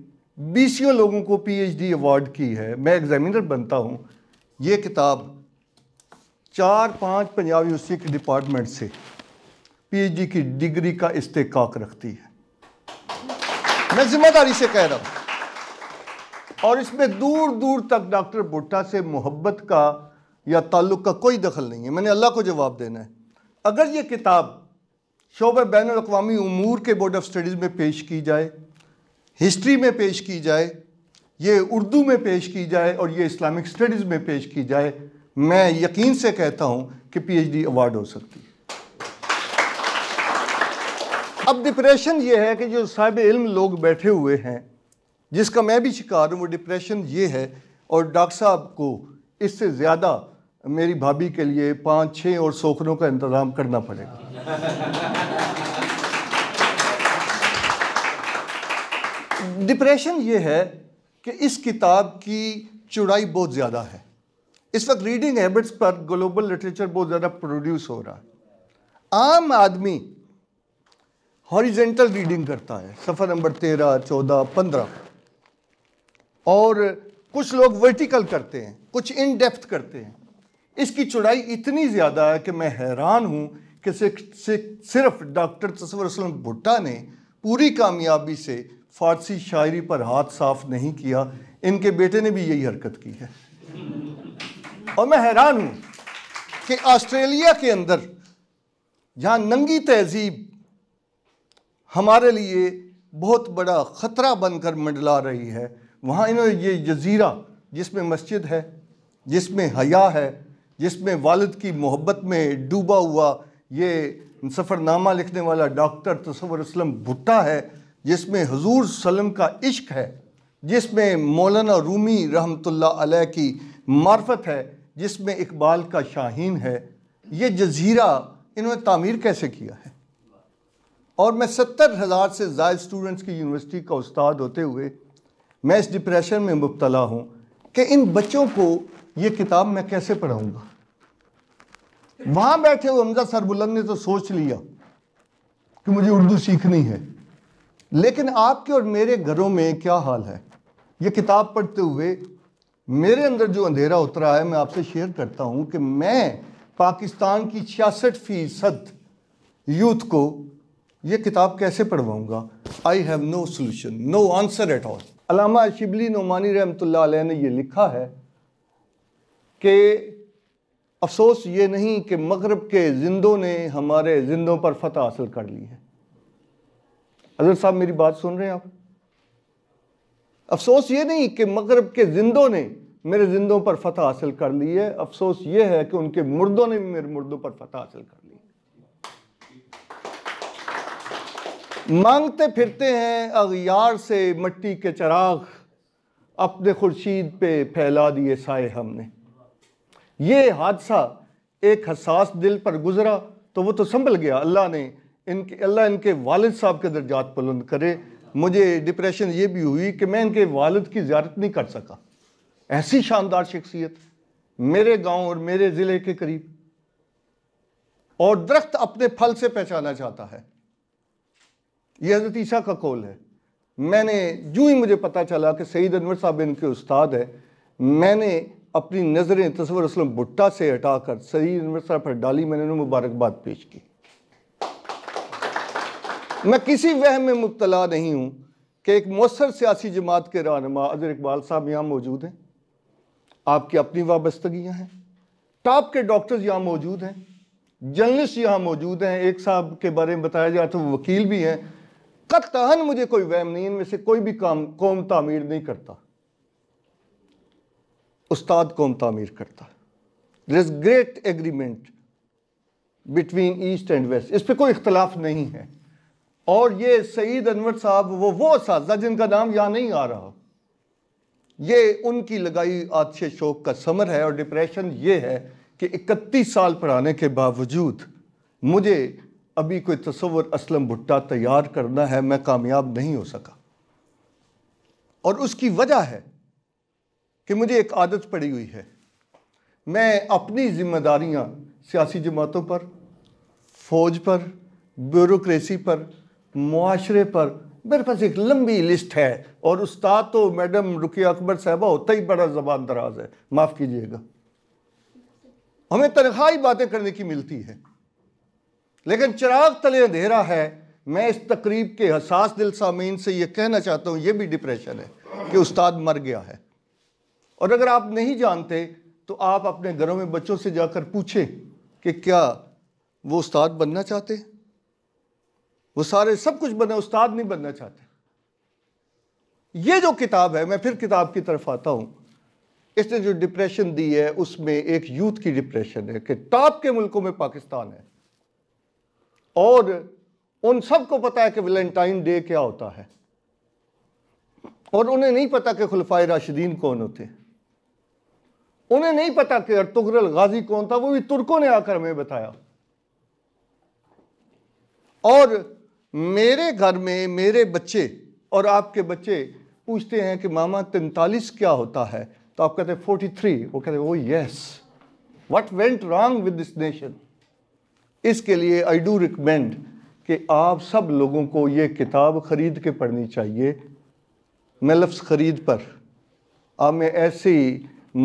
[SPEAKER 4] बीसियों लोगों को पीएचडी अवार्ड की है मैं एग्ज़ामिनर बनता हूँ ये किताब चार पांच पंजाब यूनिवर्सिटी के डिपार्टमेंट से पीएचडी की डिग्री का इस्तेकाक रखती है मैं जिम्मेदारी से कह रहा हूं और इसमें दूर दूर तक डॉक्टर भुट्टा से मोहब्बत का या ताल्लुक का कोई दखल नहीं है मैंने अल्लाह को जवाब देना है अगर ये किताब शोब बैन अवी अमूर के बोर्ड ऑफ स्टडीज़ में पेश की जाए हिस्ट्री में पेश की जाए ये उर्दू में पेश की जाए और ये इस्लामिक स्टडीज़ में पेश की जाए मैं यकीन से कहता हूं कि पीएचडी अवार्ड हो सकती है अब डिप्रेशन ये है कि जो साहब इल्म लोग बैठे हुए हैं जिसका मैं भी शिकार हूँ वो डिप्रेशन ये है और डॉक्टर साहब को इससे ज़्यादा मेरी भाभी के लिए पाँच छः और सोखरों का इंतज़ाम करना पड़ेगा डिप्रेशन ये है कि इस किताब की चुड़ाई बहुत ज़्यादा है इस वक्त रीडिंग हैबिट्स पर ग्लोबल लिटरेचर बहुत ज़्यादा प्रोड्यूस हो रहा है आम आदमी हॉरिजेंटल रीडिंग करता है सफ़र नंबर तेरह चौदह पंद्रह और कुछ लोग वर्टिकल करते हैं कुछ इन डेप्थ करते हैं इसकी चौड़ाई इतनी ज़्यादा है कि मैं हैरान हूं कि सिर्फ डॉक्टर तस्वर असलम भुट्टा ने पूरी कामयाबी से फारसी शायरी पर हाथ साफ नहीं किया इनके बेटे ने भी यही हरकत की है और मैं हैरान हूं कि ऑस्ट्रेलिया के अंदर जहां नंगी तहजीब हमारे लिए बहुत बड़ा ख़तरा बनकर मंडला रही है वहाँ इन्होंने ये जजीरा जिसमें मस्जिद है जिसमें हया है जिसमें वालद की मोहब्बत में डूबा हुआ ये सफ़रनामा लिखने वाला डॉक्टर तस्वर असलम भुट्टा है जिसमें हजूर सलम का इश्क है जिसमें मौलाना रूमी रहमतुल्लाह अलैह की मार्फत है जिसमें इकबाल का शाहीन है ये जजीरा इन्होंने तामीर कैसे किया है और मैं सत्तर हज़ार से ज़ायद स्टूडेंट्स की यूनिवर्सिटी का उस्ताद होते हुए मैं इस डिप्रेशन में मुबतला हूँ कि इन बच्चों को ये किताब मैं कैसे पढ़ाऊँगा वहाँ बैठे हुए हमजा सरबुलंद ने तो सोच लिया कि मुझे उर्दू सीखनी है लेकिन आपके और मेरे घरों में क्या हाल है ये किताब पढ़ते हुए मेरे अंदर जो अंधेरा उतरा है मैं आपसे शेयर करता हूं कि मैं पाकिस्तान की छियासठ फीसद यूथ को यह किताब कैसे पढ़वाऊंगा I have no solution no answer at all Allama Shibli Naumani रहमत ने यह लिखा है कि अफसोस ये नहीं कि मगरब के जिंदों ने हमारे जिंदों पर फतह हासिल कर ली है अजहर साहब मेरी बात सुन रहे हैं आप अफसोस ये नहीं कि मगरब के जिंदों ने मेरे जिंदों पर फतह हासिल कर ली है अफसोस ये है कि उनके मुर्दों ने भी मेरे मुर्दों पर फतह हासिल कर ली मांगते फिरते हैं अगयार से मट्टी के चराग अपने खुर्शीद पे फैला दिए साए हमने ये हादसा एक हसास दिल पर गुजरा तो वो तो संभल गया अल्लाह ने इनके अल्लाह इनके वालिद साहब के दर्जात बुलंद करे मुझे डिप्रेशन ये भी हुई कि मैं इनके वालद की ज्यारत नहीं कर सका ऐसी शानदार शख्सियत मेरे गांव और मेरे ज़िले के करीब और दरख्त अपने फल से पहचाना जाता है यह हजरत ईसा का कौल है मैंने जूँ ही मुझे पता चला कि सईद अनवर साहब इनके उस्ताद हैं मैंने अपनी नज़रें तस्वर असलम भुट्टा से हटाकर सईद अनवर साहब पर डाली मैंने उन्हें मुबारकबाद पेश की मैं किसी वह में मुबतला नहीं हूँ कि एक मौसर सियासी जमात के रहनमा अजर इकबाल साहब यहाँ मौजूद हैं आपकी अपनी वाबस्तगियाँ हैं टॉप के डॉक्टर्स यहाँ मौजूद हैं जर्नलिस्ट यहाँ मौजूद हैं एक साहब के बारे में बताया जाए तो वो वकील भी हैं कतहन मुझे कोई वहम नहीं इनमें से कोई भी काम कौम तामीर नहीं करता उस्ताद कौम तामीर करता there is great agreement between east and west इस पर कोई इख्तलाफ नहीं है और ये सईद अनवर साहब वो वो उस जिनका नाम यहाँ नहीं आ रहा ये उनकी लगाई आदशे शोक का समर है और डिप्रेशन ये है कि इकतीस साल पढ़ाने के बावजूद मुझे अभी कोई तस्वर असलम भुट्टा तैयार करना है मैं कामयाब नहीं हो सका और उसकी वजह है कि मुझे एक आदत पड़ी हुई है मैं अपनी जिम्मेदारियां सियासी जमातों पर फौज पर ब्यूरोक्रेसी पर माशरे पर मेरे पास एक लंबी लिस्ट है और उस्ताद तो मैडम रुकिया अकबर साहबा होता ही बड़ा ज़बान दराज है माफ़ कीजिएगा हमें तनख्वाही बातें करने की मिलती है लेकिन चिराग तले अंधेरा है मैं इस तकरीब के हसास दिल सामीन से ये कहना चाहता हूँ ये भी डिप्रेशन है कि उस्ताद मर गया है और अगर आप नहीं जानते तो आप अपने घरों में बच्चों से जाकर पूछें कि क्या वो उस्ताद बनना चाहते हैं वो सारे सब कुछ बने उस्ताद नहीं बनना चाहते ये जो किताब है मैं फिर किताब की तरफ आता हूँ इसने जो डिप्रेशन दी है उसमें एक यूथ की डिप्रेशन है कि टॉप के मुल्कों में पाकिस्तान है और उन सबको पता है कि वैलेंटाइन डे क्या होता है और उन्हें नहीं पता कि खुलफाई राशिदीन कौन होते उन्हें नहीं पता कि अरतुगरल गाजी कौन था वो भी तुर्कों ने आकर हमें बताया और मेरे घर में मेरे बच्चे और आपके बच्चे पूछते हैं कि मामा तैंतालीस क्या होता है तो आप कहते हैं फोर्टी थ्री वो कहते हैं वो yes what went wrong with this nation इसके लिए आई डू रिकमेंड कि आप सब लोगों को ये किताब ख़रीद के पढ़नी चाहिए मैं लफ्स ख़रीद पर आप में ऐसी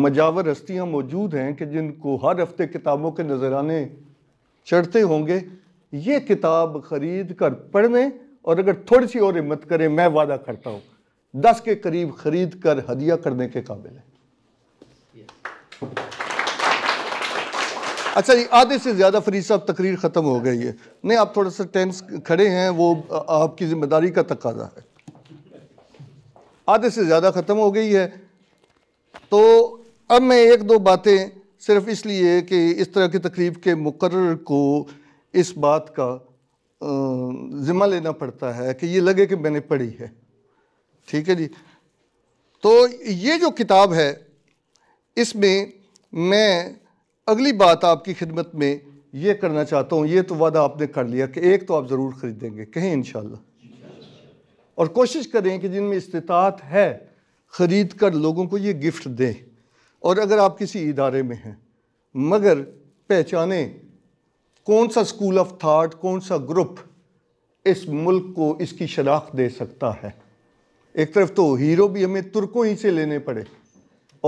[SPEAKER 4] मजावर हस्तियाँ मौजूद हैं कि जिनको हर हफ्ते किताबों के नजराने चढ़ते होंगे ये किताब खरीद कर पढ़ लें और अगर थोड़ी सी और हिम्मत करें मैं वादा करता हूँ दस के करीब खरीद कर हदिया करने के काबिल है अच्छा जी आधे से ज़्यादा फरीद साहब तकरीर ख़त्म हो गई है नहीं आप थोड़ा सा टेंस खड़े हैं वो आपकी जिम्मेदारी का तकाजा है आधे से ज़्यादा ख़त्म हो गई है तो अब मैं एक दो बातें सिर्फ इसलिए कि इस तरह की तकरीब के मुकर को इस बात का ज़िम्मा लेना पड़ता है कि ये लगे कि मैंने पढ़ी है ठीक है जी तो ये जो किताब है इसमें मैं अगली बात आपकी खिदमत में ये करना चाहता हूँ ये तो वादा आपने कर लिया कि एक तो आप ज़रूर ख़रीदेंगे कहें इन और कोशिश करें कि जिनमें इस्तात है ख़रीद कर लोगों को ये गिफ्ट दें और अगर आप किसी इदारे में हैं मगर पहचानें कौन सा स्कूल ऑफ थाट कौन सा ग्रुप इस मुल्क को इसकी शनाख्त दे सकता है एक तरफ तो हीरो भी हमें तुर्कों ही से लेने पड़े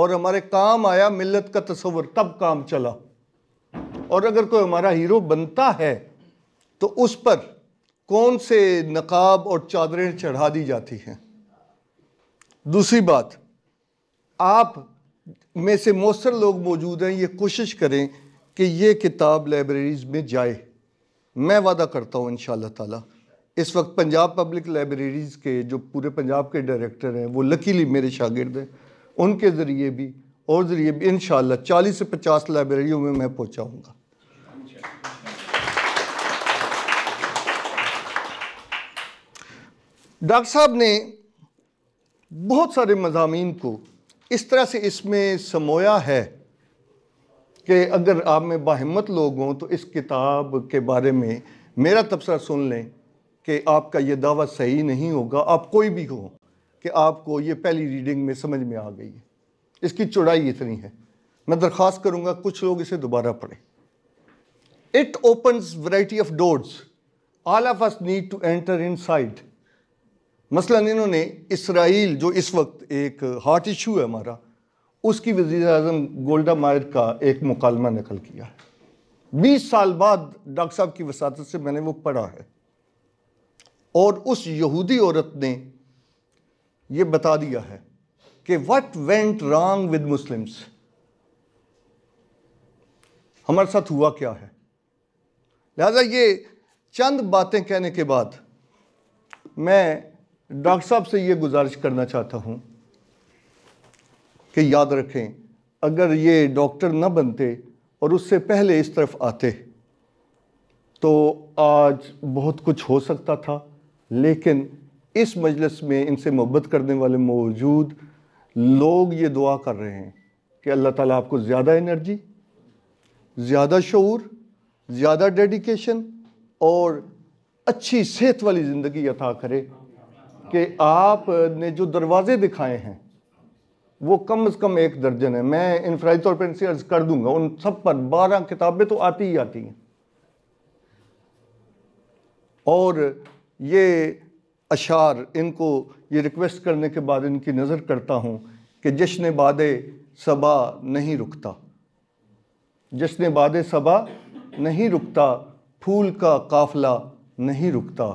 [SPEAKER 4] और हमारे काम आया मिलत का तस्वर तब काम चला और अगर कोई हमारा हीरो बनता है तो उस पर कौन से नकाब और चादरें चढ़ा दी जाती हैं दूसरी बात आप में से मौसर लोग मौजूद हैं ये कोशिश करें कि ये किताब लाइब्रेरीज़ में जाए मैं वादा करता हूँ इन ताला इस वक्त पंजाब पब्लिक लाइब्रेरीज़ के जो पूरे पंजाब के डायरेक्टर हैं वो लकीली मेरे शागिर्द हैं उनके ज़रिए भी और ज़रिए भी इन चालीस से पचास लाइब्रेरियों में मैं पहुँचाऊँगा डॉक्टर साहब ने बहुत सारे मजामी को इस तरह से इसमें समोया है कि अगर आप में बाहिम्मत लोग हों तो इस किताब के बारे में मेरा तबसरा सुन लें कि आपका यह दावा सही नहीं होगा आप कोई भी हो कि आपको ये पहली रीडिंग में समझ में आ गई है इसकी चौड़ाई इतनी है मैं दरख्वास्त करूँगा कुछ लोग इसे दोबारा पढ़ें it open variety of doors all of us need to enter inside मसला इन्होंने इसराइल जो इस वक्त एक हार्ट इशू है हमारा उसकी वजीर अजम गोल्डा मायर का एक मुकालमा नकल किया है बीस साल बाद डॉक्टर साहब की वसात से मैंने वो पढ़ा है और उस यहूदी औरत ने ये बता दिया है कि what went wrong with Muslims हमारे साथ हुआ क्या है लिहाजा ये चंद बातें कहने के बाद मैं डॉक्टर साहब से ये गुजारिश करना चाहता हूँ कि याद रखें अगर ये डॉक्टर न बनते और उससे पहले इस तरफ आते तो आज बहुत कुछ हो सकता था लेकिन इस मजलिस में इनसे मोहब्बत करने वाले मौजूद लोग ये दुआ कर रहे हैं कि अल्लाह ताला आपको ज़्यादा एनर्जी ज़्यादा शूर ज़्यादा डेडिकेशन और अच्छी सेहत वाली ज़िंदगी अता करे कि आपने जो दरवाज़े दिखाए हैं वो कम से कम एक दर्जन है मैं इनफ्राइज तौर पर इनसे अर्ज कर दूंगा उन सब पर बारह किताबें तो आती ही आती हैं और ये अशार इनको ये रिक्वेस्ट करने के बाद इनकी नज़र करता हूँ कि जश्न बाद सबा नहीं रुकता जश्न बाद सबा नहीं रुकता फूल का काफला नहीं रुकता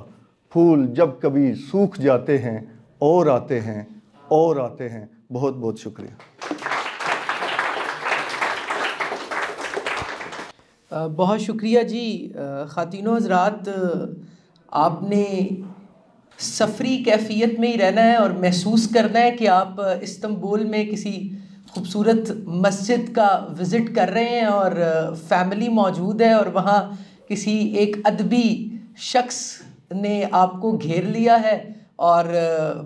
[SPEAKER 4] फूल जब कभी सूख जाते हैं और आते हैं
[SPEAKER 5] और आते हैं
[SPEAKER 4] बहुत बहुत शुक्रिया
[SPEAKER 5] बहुत शुक्रिया जी ख़ातिनों हजरात आपने सफ़री कैफियत में ही रहना है और महसूस करना है कि आप इस्तंबुल में किसी खूबसूरत मस्जिद का विज़िट कर रहे हैं और फैमिली मौजूद है और वहाँ किसी एक अदबी शख्स ने आपको घेर लिया है और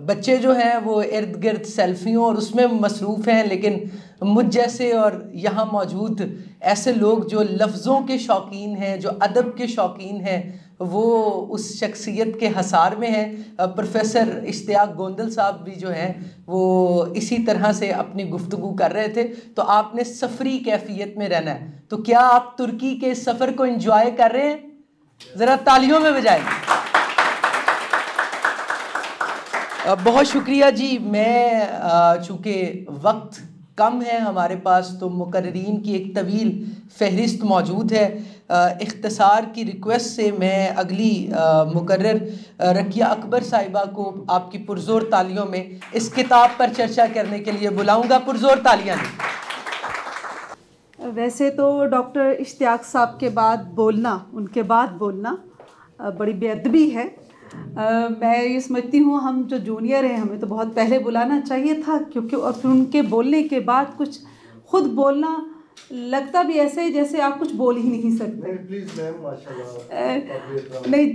[SPEAKER 5] बच्चे जो हैं वो इर्द गिर्द सेल्फियों और उसमें मसरूफ़ हैं लेकिन मुझ जैसे और यहाँ मौजूद ऐसे लोग जो लफ्ज़ों के शौकीन हैं जो अदब के शौकीन हैं वो उस शख्सियत के हसार में हैं प्रोफेसर इश्तियाक गोंदल साहब भी जो हैं वो इसी तरह से अपनी गुफ्तु कर रहे थे तो आपने सफ़री कैफियत में रहना है तो क्या आप तुर्की के सफ़र को इंजॉय कर रहे हैं ज़रा तालियों में बजाय बहुत शुक्रिया जी मैं चूँकि वक्त कम है हमारे पास तो मुकर्रीन की एक तवील फहरिस्त मौजूद है इख्तसार की रिक्वेस्ट से मैं अगली मुकर्र रकिया अकबर साहिबा को आपकी पुरजोर तालियों में इस किताब पर चर्चा करने के लिए बुलाऊंगा पुरजोर तालियाँ
[SPEAKER 3] वैसे तो डॉक्टर इश्तियाक साहब के बाद बोलना उनके बाद बोलना बड़ी बेअदबी है आ, मैं ये समझती हूँ हम जो जूनियर हैं हमें तो बहुत पहले बुलाना चाहिए था क्योंकि और फिर उनके बोलने के बाद कुछ खुद बोलना लगता भी ऐसे ही जैसे आप कुछ बोल ही नहीं सकते प्लीज़ नहीं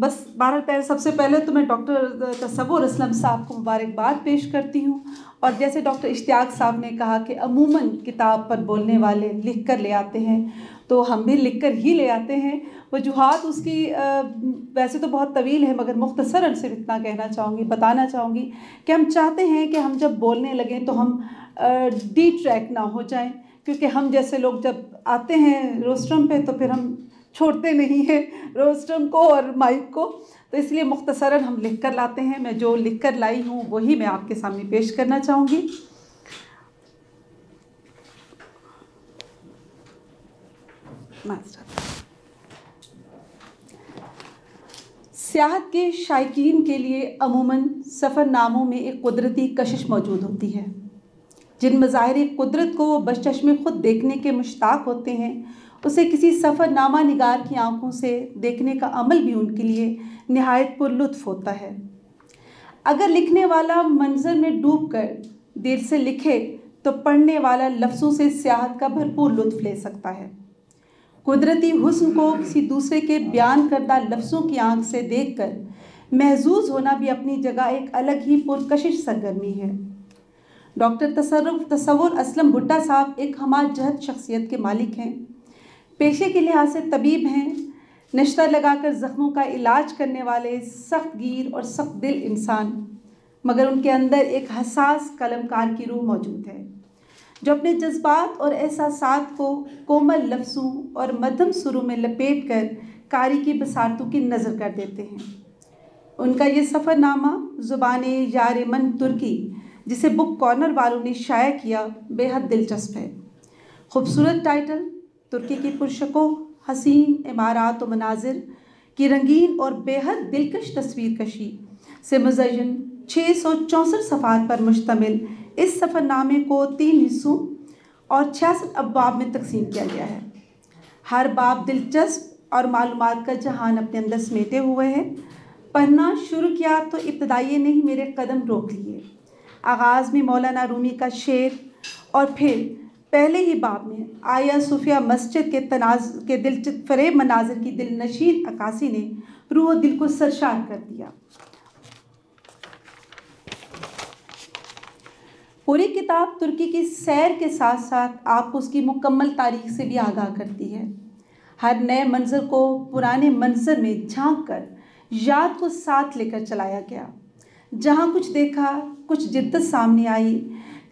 [SPEAKER 3] बस बारह पैर सबसे पहले तो मैं डॉक्टर तस्वुर असलम साहब को मुबारकबाद पेश करती हूँ और जैसे डॉक्टर इश्तियाक साहब ने कहा कि अमूमन किताब पर बोलने वाले लिख कर ले आते हैं तो हम भी लिख कर ही ले आते हैं वजूहत उसकी वैसे तो बहुत तवील है मगर मुख्तसर सिर्फ इतना कहना चाहूँगी बताना चाहूँगी कि हम चाहते हैं कि हम जब बोलने लगें तो हम डी ट्रैक ना हो जाएं क्योंकि हम जैसे लोग जब आते हैं रोस्ट्रम पे तो फिर हम छोड़ते नहीं हैं रोस्ट्रम को और माइक को तो इसलिए मुख्तसरा हम लिख कर लाते हैं मैं जो लिख कर लाई हूँ वही मैं आपके सामने पेश करना चाहूँगी मास्टर सियाहत के शायकीन के लिए अमूमन सफ़रनामों में एक कुदरती कशिश मौजूद होती है जिन मज़ाहिर कुदरत को वो में ख़ुद देखने के मुश्ताक होते हैं उसे किसी सफ़रनामा निगार की आंखों से देखने का अमल भी उनके लिए नहायत पुरलुत्फ होता है अगर लिखने वाला मंजर में डूब कर देर से लिखे तो पढ़ने वाला लफ्ज़ों से सियाहत का भरपूर लुत्फ ले सकता है कुदरती हुस्न को किसी दूसरे के बयान करदा लफ्ज़ों की आंख से देख कर महजूज होना भी अपनी जगह एक अलग ही पुरकशिश सरगर्मी है डॉक्टर तसरफ तस्वुर असलम भुट्टा साहब एक हमार जहद शख्सियत के मालिक हैं पेशे के लिहाज से तबीब हैं नश्ता लगाकर ज़ख्मों का इलाज करने वाले सख्त गिर और सख्त दिल इंसान मगर उनके अंदर एक हसास कलमकार की रूह मौजूद है जो अपने जज्बात और एहसास को कोमल लफ्ज़ों और मध्यम सुरों में लपेट कर कारी की बसारतों की नज़र कर देते हैं उनका ये सफ़रनामा ज़ुबान यार मन तुर्की जिसे बुक कॉर्नर वालों ने शाया किया बेहद दिलचस्प है खूबसूरत टाइटल तुर्की की पुरशकों हसीन इमारात व मनाजिर की रंगीन और बेहद दिलकश तस्वीर कशी से मुजयन छः सौ चौंसठ सफ़ात पर मुश्तमिल इस सफ़रनामे को तीन हिस्सों और छियासठ अबाब में तकसीम किया गया है हर बाब दिलचस्प और मालूम का जहान अपने अंदर समेटे हुए हैं पढ़ना शुरू किया तो इब्तदाई ने ही मेरे कदम रोक लिए आगाज़ में मौलाना रूमी का शेर और फिर पहले ही बाब में आया सूफिया मस्जिद के तनाज के दिलचस्प फरेब मनाजिर की दिलनशीन अक्सी ने रूह दिल को सरशार कर दिया पूरी किताब तुर्की की सैर के साथ साथ आपको उसकी मुकम्मल तारीख से भी आगाह करती है हर नए मंजर को पुराने मंजर में झांक कर याद को साथ लेकर चलाया गया जहाँ कुछ देखा कुछ जिद्दत सामने आई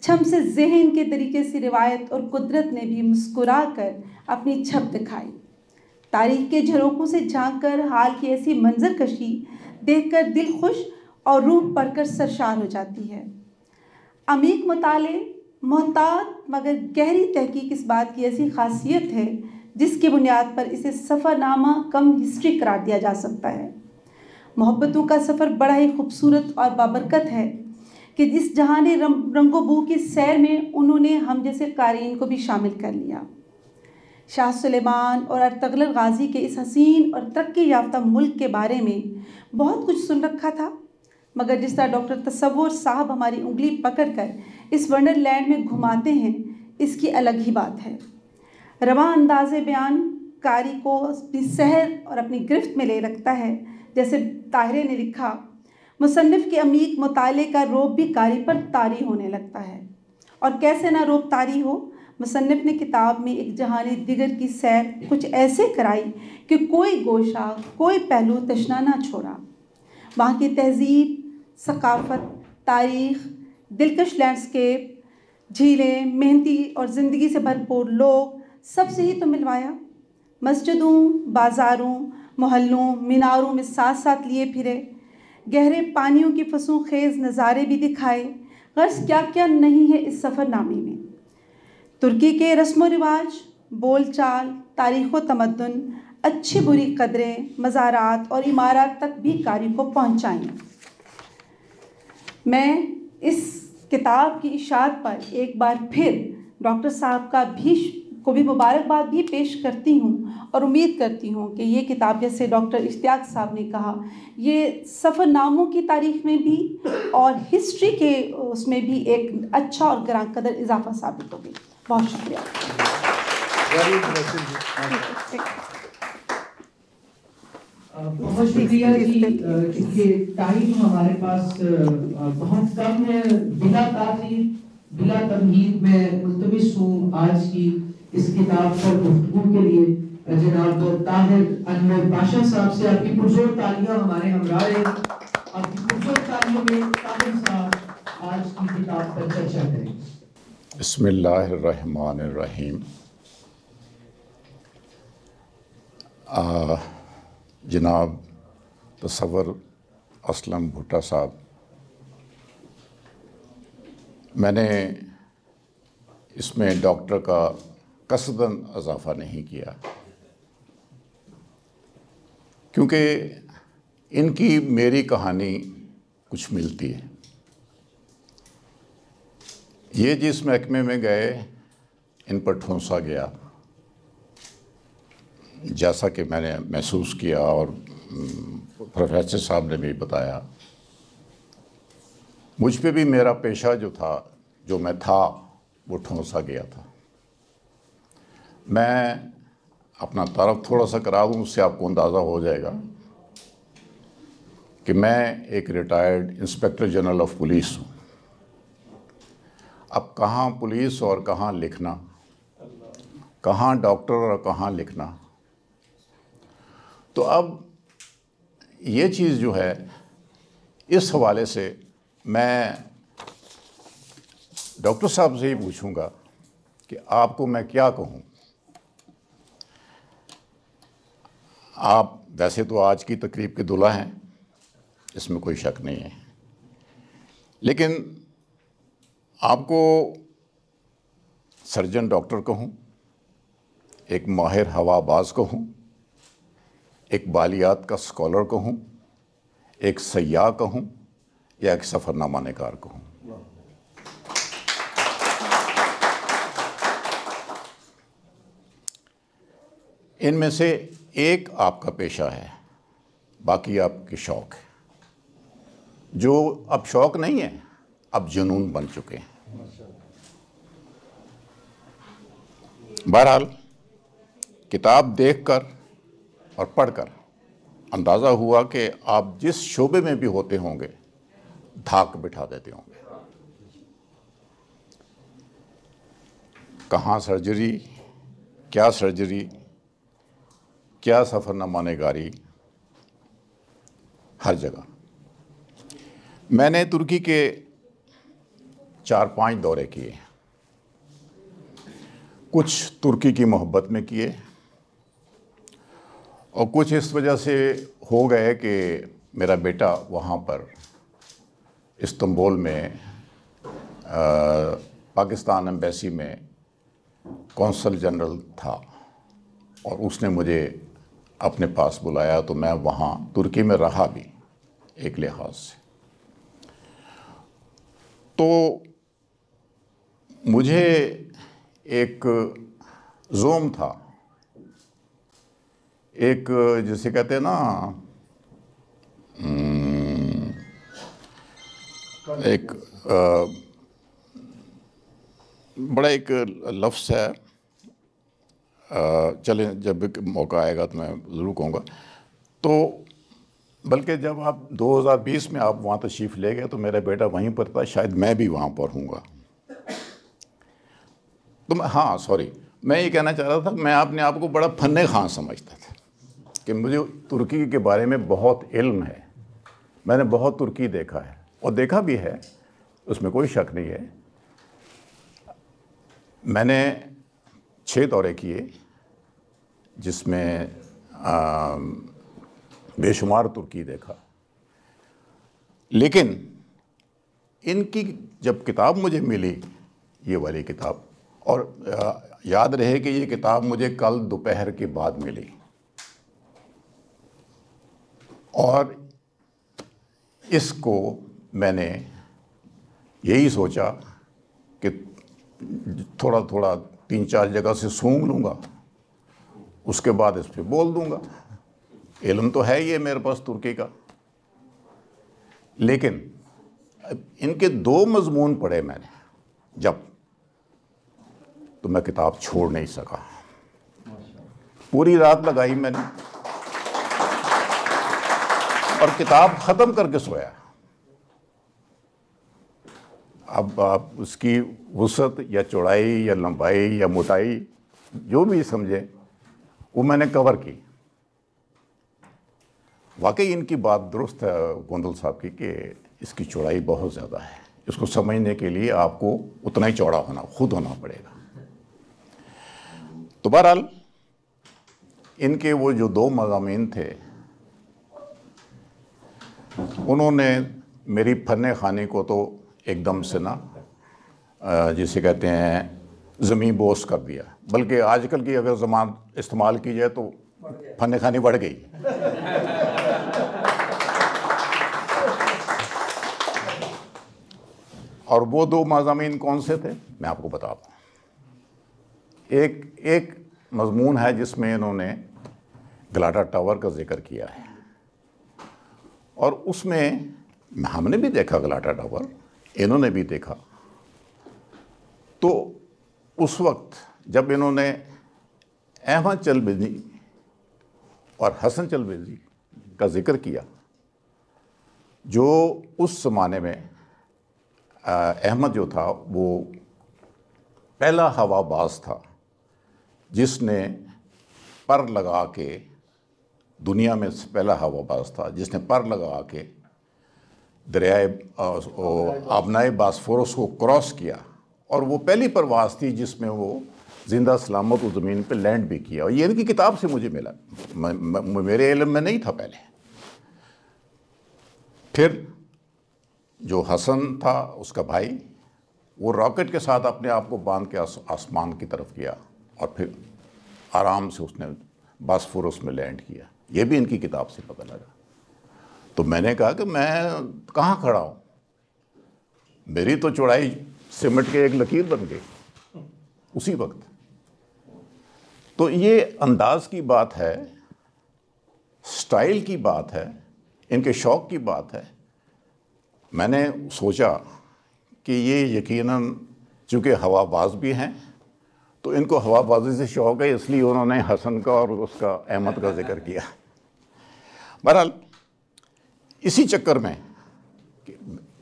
[SPEAKER 3] छम से जहन के तरीके से रिवायत और कुदरत ने भी मुस्कुरा कर अपनी छप दिखाई तारीख के झरोकों से झांक कर हाल की ऐसी मंजर कशी देख कर दिल खुश और रूह पढ़कर सरशार हो जाती है अमीक मताले मोहताद मगर गहरी तहकीक इस बात की ऐसी खासियत है जिसकी बुनियाद पर इसे सफ़रनामा कम हिस्ट्री करार दिया जा सकता है मोहब्बतों का सफ़र बड़ा ही खूबसूरत और बाबरकत है कि जहाँ ने रंग, रंगो बू की सैर में उन्होंने हम जैसे कारीन को भी शामिल कर लिया शाह सुलेमान और अरतगल गाजी के इस हसीन और तरक्की याफ्ता मुल्क के बारे में बहुत कुछ सुन रखा था मगर जिस तरह डॉक्टर तस्वुर साहब हमारी उंगली पकड़कर इस लैंड में घुमाते हैं इसकी अलग ही बात है रवा अंदाज बयान कारी को अपनी सहर और अपनी गिरफ्त में ले रखता है जैसे ताहरे ने लिखा मुसनफ़ के अमीक मुताले का रोब भी कारी पर तारी होने लगता है और कैसे ना रोब तारी हो मुसनफ़ ने किताब में एक जहानी दिगर की सैर कुछ ऐसे कराई कि कोई गोशा कोई पहलू तशना ना छोड़ा वहाँ की तहजीब सकाफ़त तारीख़ दिलकश लैंडस्केप झीलें मेहनती और ज़िंदगी से भरपूर लोग सबसे ही तो मिलवाया मस्जिदों बाज़ारों मोहल्लों मीनारों में साथ साथ लिए फिरे गहरे पानियों की फसू खेज़ नज़ारे भी दिखाए गर्ज क्या क्या नहीं है इस सफ़रनामे में तुर्की के रस्म व रिवाज बोल चाल तारीख़ व तमदन अच्छी बुरी कदरें मज़ारात और इमारत तक भी कारी को पहुँचाएँ मैं इस किताब की इशात पर एक बार फिर डॉक्टर साहब का भी को भी मुबारकबाद भी पेश करती हूँ और उम्मीद करती हूँ कि ये किताब जैसे डॉक्टर इश्तियाक साहब ने कहा ये सफ़रनामों की तारीख में भी और हिस्ट्री के उसमें भी एक अच्छा और ग्रां कदर इजाफा साबित होगी बहुत शुक्रिया
[SPEAKER 5] बहुत शुक्रिया जी क्योंकि टाइम हमारे पास बहुत कम है बिला ताजीर बिला तमहीद में मुलतविस हूँ आज की इस किताब पर गुफ्तु के लिए जनाब ताहिर अनवर पाशा साहब से आपकी पुरजोर तालियां हमारे हमरा है आपकी पुरजोर तालियों में ताहिर साहब आज की किताब पर चर्चा करें
[SPEAKER 6] बसमिल्लर रहीम जनाब तस्वर असलम भुट्टा साहब मैंने इसमें डॉक्टर का कसदन इजाफ़ा नहीं किया क्योंकि इनकी मेरी कहानी कुछ मिलती है ये जिस महकमे में गए इन पर ठोंसा गया जैसा कि मैंने महसूस किया और प्रोफेसर साहब ने भी बताया मुझ पे भी मेरा पेशा जो था जो मैं था वो ठोंसा गया था मैं अपना तारफ थोड़ा सा करा दूँ उससे आपको अंदाज़ा हो जाएगा कि मैं एक retired inspector general of police हूँ अब कहाँ पुलिस और कहाँ लिखना कहाँ डॉक्टर और कहाँ लिखना तो अब ये चीज़ जो है इस हवाले से मैं डॉक्टर साहब से ही पूछूंगा कि आपको मैं क्या कहूँ आप वैसे तो आज की तकरीब के दुला हैं इसमें कोई शक नहीं है लेकिन आपको सर्जन डॉक्टर कहूँ एक माहिर हवाबाज कहूँ एक बालियात का स्कॉलर कहूँ एक सयाह कहूँ या एक सफ़रनामा नकार कहूँ इनमें से एक आपका पेशा है बाकी आपके शौक़ है जो अब शौक़ नहीं है अब जुनून बन चुके हैं बहरहाल किताब देखकर और पढ़कर अंदाज़ा हुआ कि आप जिस शोबे में भी होते होंगे धाक बिठा देते होंगे कहाँ सर्जरी क्या सर्जरी क्या सफ़रनामा गारी हर जगह मैंने तुर्की के चार पांच दौरे किए कुछ तुर्की की मोहब्बत में किए और कुछ इस वजह से हो गए कि मेरा बेटा वहाँ पर इस्तुल में पाकिस्तान एम्बेसी में कौंसल जनरल था और उसने मुझे अपने पास बुलाया तो मैं वहाँ तुर्की में रहा भी एक लिहाज से तो मुझे एक जोम था एक जैसे कहते हैं ना हम्म, एक आ, बड़ा एक लफ्स है चले जब मौका आएगा तो मैं ज़रूर कहूँगा तो बल्कि जब आप 2020 में आप वहाँ तशरीफ़ ले गए तो मेरा बेटा वहीं पर था शायद मैं भी वहाँ पर हूँगा तो मैं हाँ सॉरी मैं ये कहना चाह रहा था मैं अपने आप को बड़ा फन खान समझता था कि मुझे तुर्की के बारे में बहुत इल्म है मैंने बहुत तुर्की देखा है और देखा भी है उसमें कोई शक नहीं है मैंने छः दौरे किए जिसमें बेशुमार तुर्की देखा लेकिन इनकी जब किताब मुझे मिली ये वाली किताब और याद रहे कि ये किताब मुझे कल दोपहर के बाद मिली और इसको मैंने यही सोचा कि थोड़ा थोड़ा तीन चार जगह से सूंघ लूँगा उसके बाद इस पर बोल दूँगा इलम तो है ये मेरे पास तुर्की का लेकिन इनके दो मजमून पढ़े मैंने जब तो मैं किताब छोड़ नहीं सका पूरी रात लगाई मैंने और किताब ख़त्म करके सोया अब आप उसकी वसत या चौड़ाई या लंबाई या मोटाई जो भी समझे वो मैंने कवर की वाकई इनकी बात दुरुस्त है गोंदल साहब की कि इसकी चौड़ाई बहुत ज़्यादा है इसको समझने के लिए आपको उतना ही चौड़ा होना खुद होना पड़ेगा तो बहरहाल इनके वो जो दो मजामीन थे उन्होंने मेरी फन खानी को तो एकदम से ना जिसे कहते हैं ज़मी बोस कर दिया बल्कि आजकल की अगर जमान इस्तेमाल की जाए तो फन खानी बढ़ गई और वो दो मजामीन कौन से थे मैं आपको बता दूँ एक एक मजमून है जिसमें इन्होंने गलाटा टावर का जिक्र किया है और उसमें हमने भी देखा गलाटा टावर इन्होंने भी देखा तो उस वक्त जब इन्होंने अहमद चलबेजी और हसन चलबेजी का जिक्र किया जो उस ज़माने में अहमद जो था वो पहला हवाबाज था जिसने पर लगा के दुनिया में पहला हवाबाज था जिसने पर लगा के दरियाए आबनाए बासफोरस को क्रॉस किया और वो पहली परवाज थी जिसमें वो जिंदा सलामत उस ज़मीन पर लैंड भी किया और ये इनकी किताब से मुझे मिला म, म, मेरे इलम में नहीं था पहले फिर जो हसन था उसका भाई वो रॉकेट के साथ अपने आप को बांध के आस, आसमान की तरफ गया और फिर आराम से उसने बासफोरस में लैंड किया ये भी इनकी किताब से पता लगा तो मैंने कहा कि मैं कहाँ खड़ा हूँ मेरी तो चौड़ाई सिमट के एक लकीर बन गई उसी वक्त तो ये अंदाज की बात है स्टाइल की बात है इनके शौक़ की बात है मैंने सोचा कि ये यकीनन चूँकि हवाबाज भी हैं तो इनको हवाबाजी से शौक़ है इसलिए उन्होंने हसन का और उसका अहमद का जिक्र किया बहरहाल इसी चक्कर में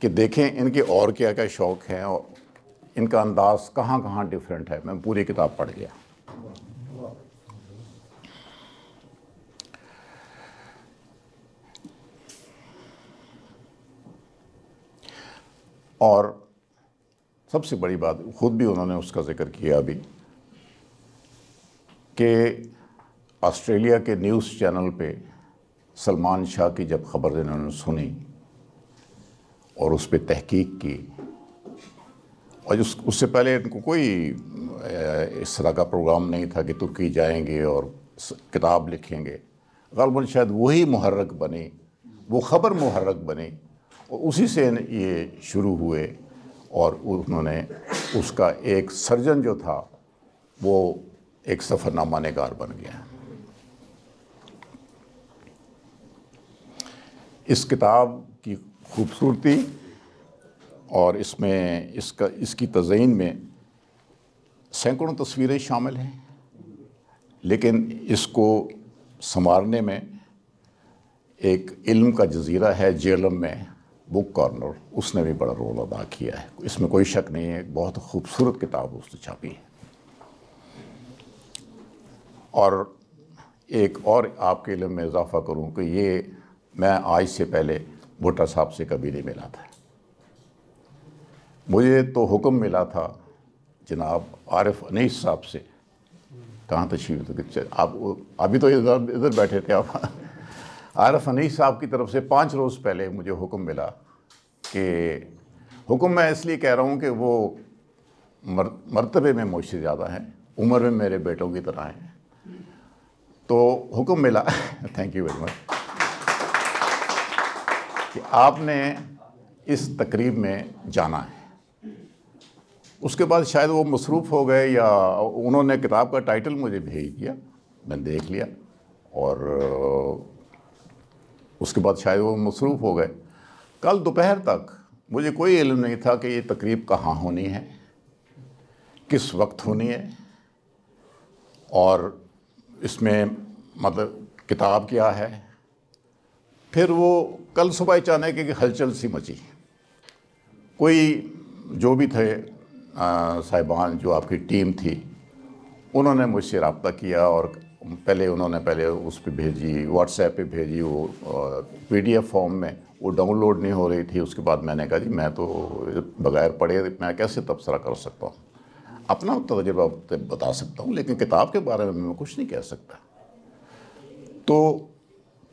[SPEAKER 6] कि, देखें इनके और क्या क्या शौक़ हैं और इनका अंदाज कहाँ कहाँ डिफरेंट है मैं पूरी किताब पढ़ गया और सबसे बड़ी बात खुद भी उन्होंने उसका जिक्र किया अभी कि ऑस्ट्रेलिया के न्यूज़ चैनल पे सलमान शाह की जब खबर इन्होंने सुनी और उस पर तहकीक की और उस उससे पहले इनको कोई इस तरह का प्रोग्राम नहीं था कि तुर्की जाएंगे और किताब लिखेंगे गलबन शायद वही महरक बने वो ख़बर महरक बने और उसी से ये शुरू हुए और उन्होंने उसका एक सर्जन जो था वो एक सफ़रनामा नगार बन गया इस किताब की खूबसूरती और इसमें इसका इसकी तजयन में सैकड़ों तस्वीरें शामिल हैं लेकिन इसको संवारने में एक इल्म का जजीरा है जेलम में बुक कॉर्नर उसने भी बड़ा रोल अदा किया है इसमें कोई शक नहीं है बहुत खूबसूरत किताब उसने छापी है और एक और आपके इलम में इजाफ़ा करूं कि ये मैं आज से पहले भुट्टा साहब से कभी नहीं मिला था मुझे तो हुक्म मिला था जनाब आरिफ अनीस साहब से कहाँ तशीफ तो आप अभी तो इधर इधर बैठे थे आप आरिफ अनीस साहब की तरफ से पाँच रोज़ पहले मुझे हुक्म मिला कि हुक्म मैं इसलिए कह रहा हूँ कि वो मर, मरतबे में मुझसे ज़्यादा हैं उम्र में मेरे बेटों की तरह हैं तो हुक्म मिला थैंक यू वेरी मच कि आपने इस तकरीब में जाना है उसके बाद शायद वो मसरूफ़ हो गए या उन्होंने किताब का टाइटल मुझे भेज दिया मैंने देख लिया और उसके बाद शायद वो मसरूफ़ हो गए कल दोपहर तक मुझे कोई इल्म नहीं था कि ये तकरीब कहाँ होनी है किस वक्त होनी है और इसमें मतलब किताब क्या है फिर वो कल सुबह अचानक एक हलचल सी मची कोई जो भी थे साहिबान जो आपकी टीम थी उन्होंने मुझसे रबता किया और पहले उन्होंने पहले उस पर भेजी व्हाट्सएप पे भेजी वो पीडीएफ फॉर्म में वो डाउनलोड नहीं हो रही थी उसके बाद मैंने कहा जी मैं तो बगैर पढ़े मैं कैसे तबसरा कर सकता हूँ अपना तजर्बा तो बता सकता हूँ लेकिन किताब के बारे में मैं कुछ नहीं कह सकता तो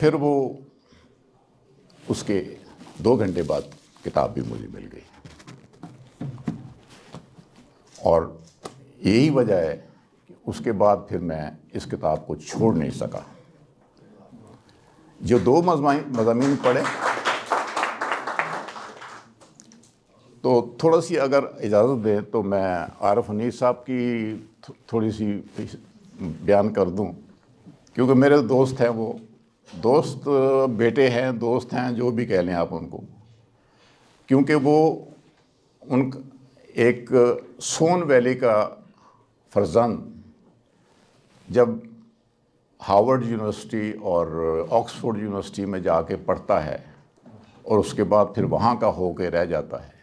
[SPEAKER 6] फिर वो उसके दो घंटे बाद किताब भी मुझे मिल गई और यही वजह है कि उसके बाद फिर मैं इस किताब को छोड़ नहीं सका जो दो मजामी पढ़े तो थोड़ा सी अगर इजाज़त दें तो मैं आरफ अनीस साहब की थोड़ी सी बयान कर दूं क्योंकि मेरे दोस्त हैं वो दोस्त बेटे हैं दोस्त हैं जो भी कह लें आप उनको क्योंकि वो उन एक सोन वैली का फर्जन जब हार्वर्ड यूनिवर्सिटी और ऑक्सफोर्ड यूनिवर्सिटी में जाके पढ़ता है और उसके बाद फिर वहाँ का हो के रह जाता है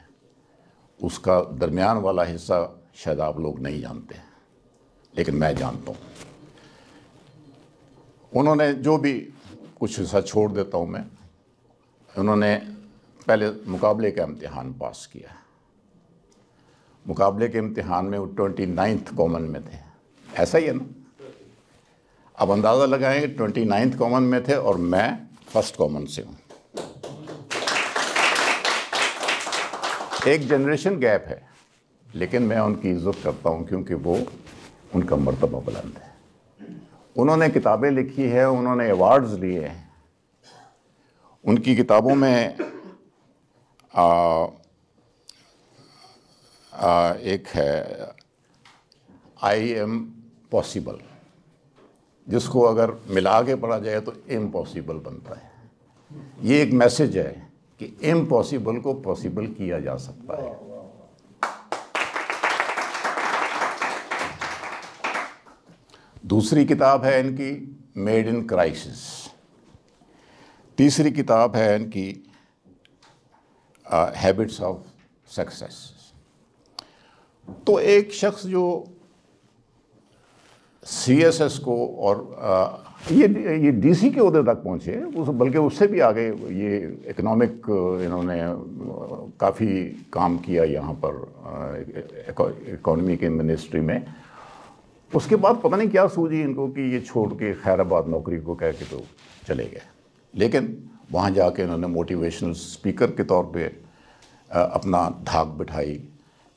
[SPEAKER 6] उसका दरमियान वाला हिस्सा शायद आप लोग नहीं जानते लेकिन मैं जानता हूँ उन्होंने जो भी कुछ हिस्सा छोड़ देता हूँ मैं उन्होंने पहले मुकाबले का इम्तहान पास किया मुकाबले के इम्तहान में वो ट्वेंटी नाइन्थ कॉमन में थे ऐसा ही है ना अब अंदाज़ा लगाएं कि ट्वेंटी नाइन्थ कॉमन में थे और मैं फर्स्ट कॉमन से हूँ एक जनरेशन गैप है लेकिन मैं उनकी इज्जत करता हूँ क्योंकि वो उनका मरतबा बुलंद है उन्होंने किताबें लिखी है उन्होंने अवार्ड्स लिए हैं उनकी किताबों में आ, आ, एक है आई एम पॉसिबल जिसको अगर मिला के पढ़ा जाए तो इम्पॉसिबल बनता है ये एक मैसेज है कि इम्पॉसिबल को पॉसिबल किया जा सकता है दूसरी किताब है इनकी मेड इन क्राइसिस तीसरी किताब है इनकी हैबिट्स ऑफ सक्सेस तो एक शख्स जो सी एस एस को और आ, uh, ये ये डीसी के उहदे तक पहुँचे उस बल्कि उससे भी आगे ये इकोनॉमिक uh, इन्होंने uh, काफ़ी काम किया यहाँ पर इकोनॉमी के मिनिस्ट्री में उसके बाद पता नहीं क्या सूझी इनको कि ये छोड़ के खैराबाद नौकरी को कह के तो चले गए लेकिन वहाँ जाके इन्होंने मोटिवेशनल स्पीकर के तौर पे अपना धाक बिठाई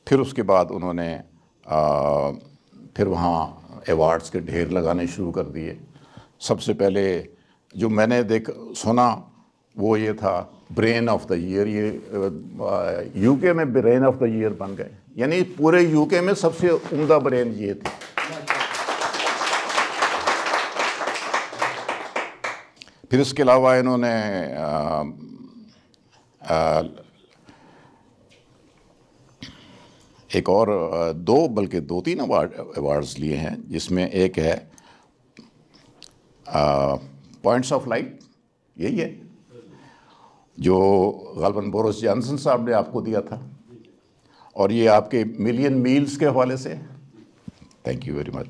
[SPEAKER 6] फिर उसके बाद उन्होंने आ, फिर वहाँ एवार्ड्स के ढेर लगाने शुरू कर दिए सबसे पहले जो मैंने देख सुना वो ये था ब्रेन ऑफ द ईयर ये यूके में ब्रेन ऑफ द ईयर बन गए यानी पूरे यूके में सबसे उम्दा ब्रेन ये थे फिर इसके अलावा इन्होंने एक और दो बल्कि दो तीन अवार्ड अवार्ड्स लिए हैं जिसमें एक है पॉइंट्स ऑफ लाइट यही है जो गलबन बोरस जॉनसन साहब ने आपको दिया था और ये आपके मिलियन मील्स के हवाले से थैंक यू वेरी मच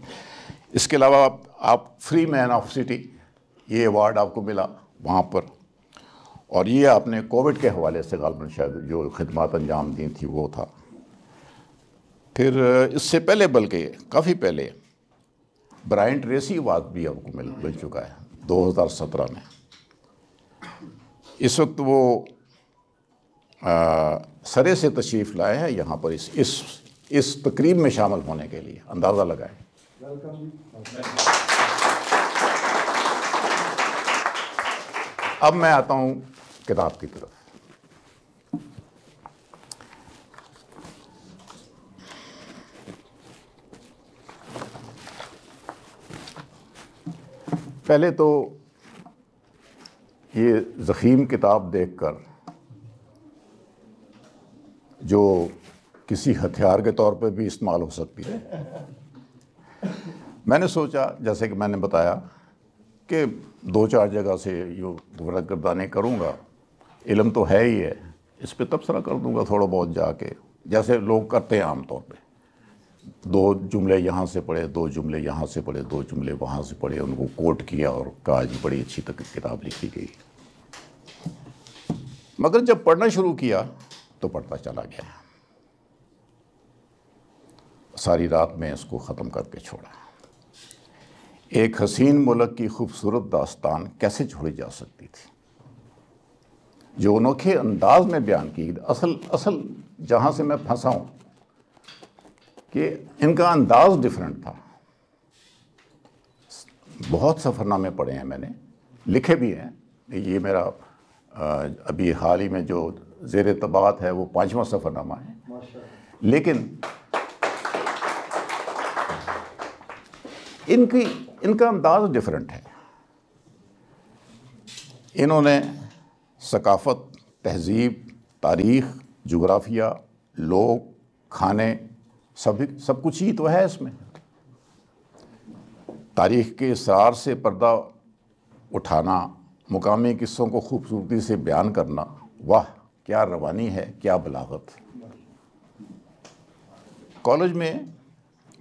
[SPEAKER 6] इसके अलावा आप, आप फ्री मैन ऑफ सिटी ये अवार्ड आपको मिला वहाँ पर और ये आपने कोविड के हवाले से गालबन शायद जो खदमात अंजाम दी थी वो था फिर इससे पहले बल्कि काफ़ी पहले ब्रायन रेसी अवार्ड भी आपको मिल मिल चुका है 2017 में इस वक्त वो आ, सरे से तशरीफ़ लाए हैं यहाँ पर इस इस इस तकरीब में शामिल होने के लिए अंदाज़ा लगाए अब मैं आता हूं किताब की तरफ पहले तो ये ज़ख़ीम किताब देखकर जो किसी हथियार के तौर पे भी इस्तेमाल हो सकती
[SPEAKER 4] है
[SPEAKER 6] मैंने सोचा जैसे कि मैंने बताया कि दो चार जगह से जो गुमरा करूँगा इलम तो है ही है इस पर तबसरा कर दूँगा थोड़ा बहुत जाके जैसे लोग करते हैं आम तौर पर दो जुमले यहाँ से पढ़े दो जुमले यहाँ से पढ़े दो जुमले वहाँ से पढ़े उनको कोट किया और कहा जी बड़ी अच्छी तक किताब लिखी गई मगर जब पढ़ना शुरू किया तो पढ़ता चला गया सारी रात में इसको ख़त्म करके छोड़ा एक हसीन मुल्क की खूबसूरत दास्तान कैसे छोड़ी जा सकती थी जो अनोखे अंदाज में बयान की असल असल जहाँ से मैं फंसा हूँ कि इनका अंदाज डिफरेंट था बहुत सफ़रनामे पढ़े हैं मैंने लिखे भी हैं ये मेरा अभी हाल ही में जो जेर तबात है वो पाँचवा सफ़रनामा है लेकिन इनकी इनका अंदाज डिफरेंट है इन्होंने सकाफ़त तहज़ीब तारीख़ जुग्राफिया लोग खाने सभी सब कुछ ही तो है इसमें तारीख़ के इसरार से पर्दा उठाना मुकामी किस्सों को खूबसूरती से बयान करना वाह क्या रवानी है क्या बलागत कॉलेज में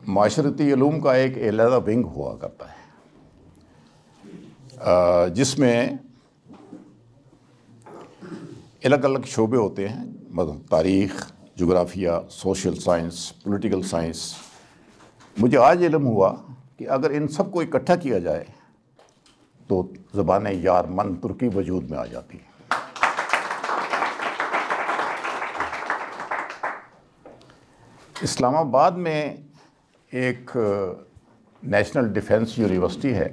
[SPEAKER 6] माशरती ूम का एक अलहदा विंग हुआ करता है जिसमें अलग अलग शोबे होते हैं मतलब तारीख़ जोग्राफिया सोशल साइंस पॉलिटिकल साइंस मुझे आज इलम हुआ कि अगर इन सब को इकट्ठा किया जाए तो ज़बान यार मन तुर्की वजूद में आ जाती है इस्लामाबाद में एक नेशनल डिफेंस यूनिवर्सिटी है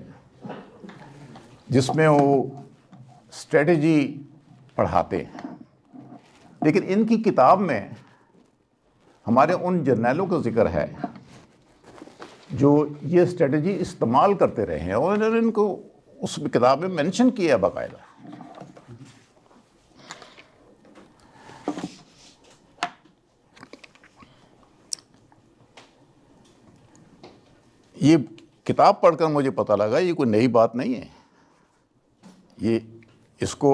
[SPEAKER 6] जिसमें वो स्ट्रेटजी पढ़ाते हैं लेकिन इनकी किताब में हमारे उन जर्नलों का जिक्र है जो ये स्ट्रेटजी इस्तेमाल करते रहे हैं और इन्होंने इनको उस किताब में मेंशन किया बाकायदा ये किताब पढ़कर मुझे पता लगा ये कोई नई बात नहीं है ये इसको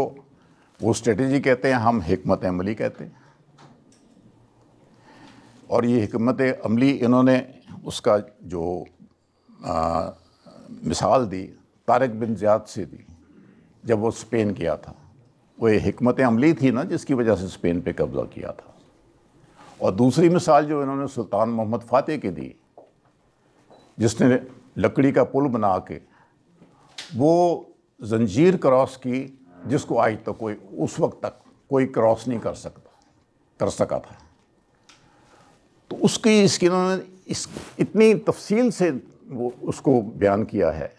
[SPEAKER 6] वो स्ट्रेटजी कहते हैं हम हमत अमली कहते हैं और ये हमत अमली इन्होंने उसका जो आ, मिसाल दी तारक बिन ज़्याद से दी जब वो स्पेन किया था वो ये हमत अमली थी ना जिसकी वजह से स्पेन पे कब्ज़ा किया था और दूसरी मिसाल जो इन्होंने सुल्तान मोहम्मद फ़ातह की दी जिसने लकड़ी का पुल बना के वो जंजीर क्रॉस की जिसको आज तक तो कोई उस वक्त तक कोई क्रॉस नहीं कर सकता कर सका था तो उसकी इसकी इन्होंने इस इतनी तफसील से वो उसको बयान किया है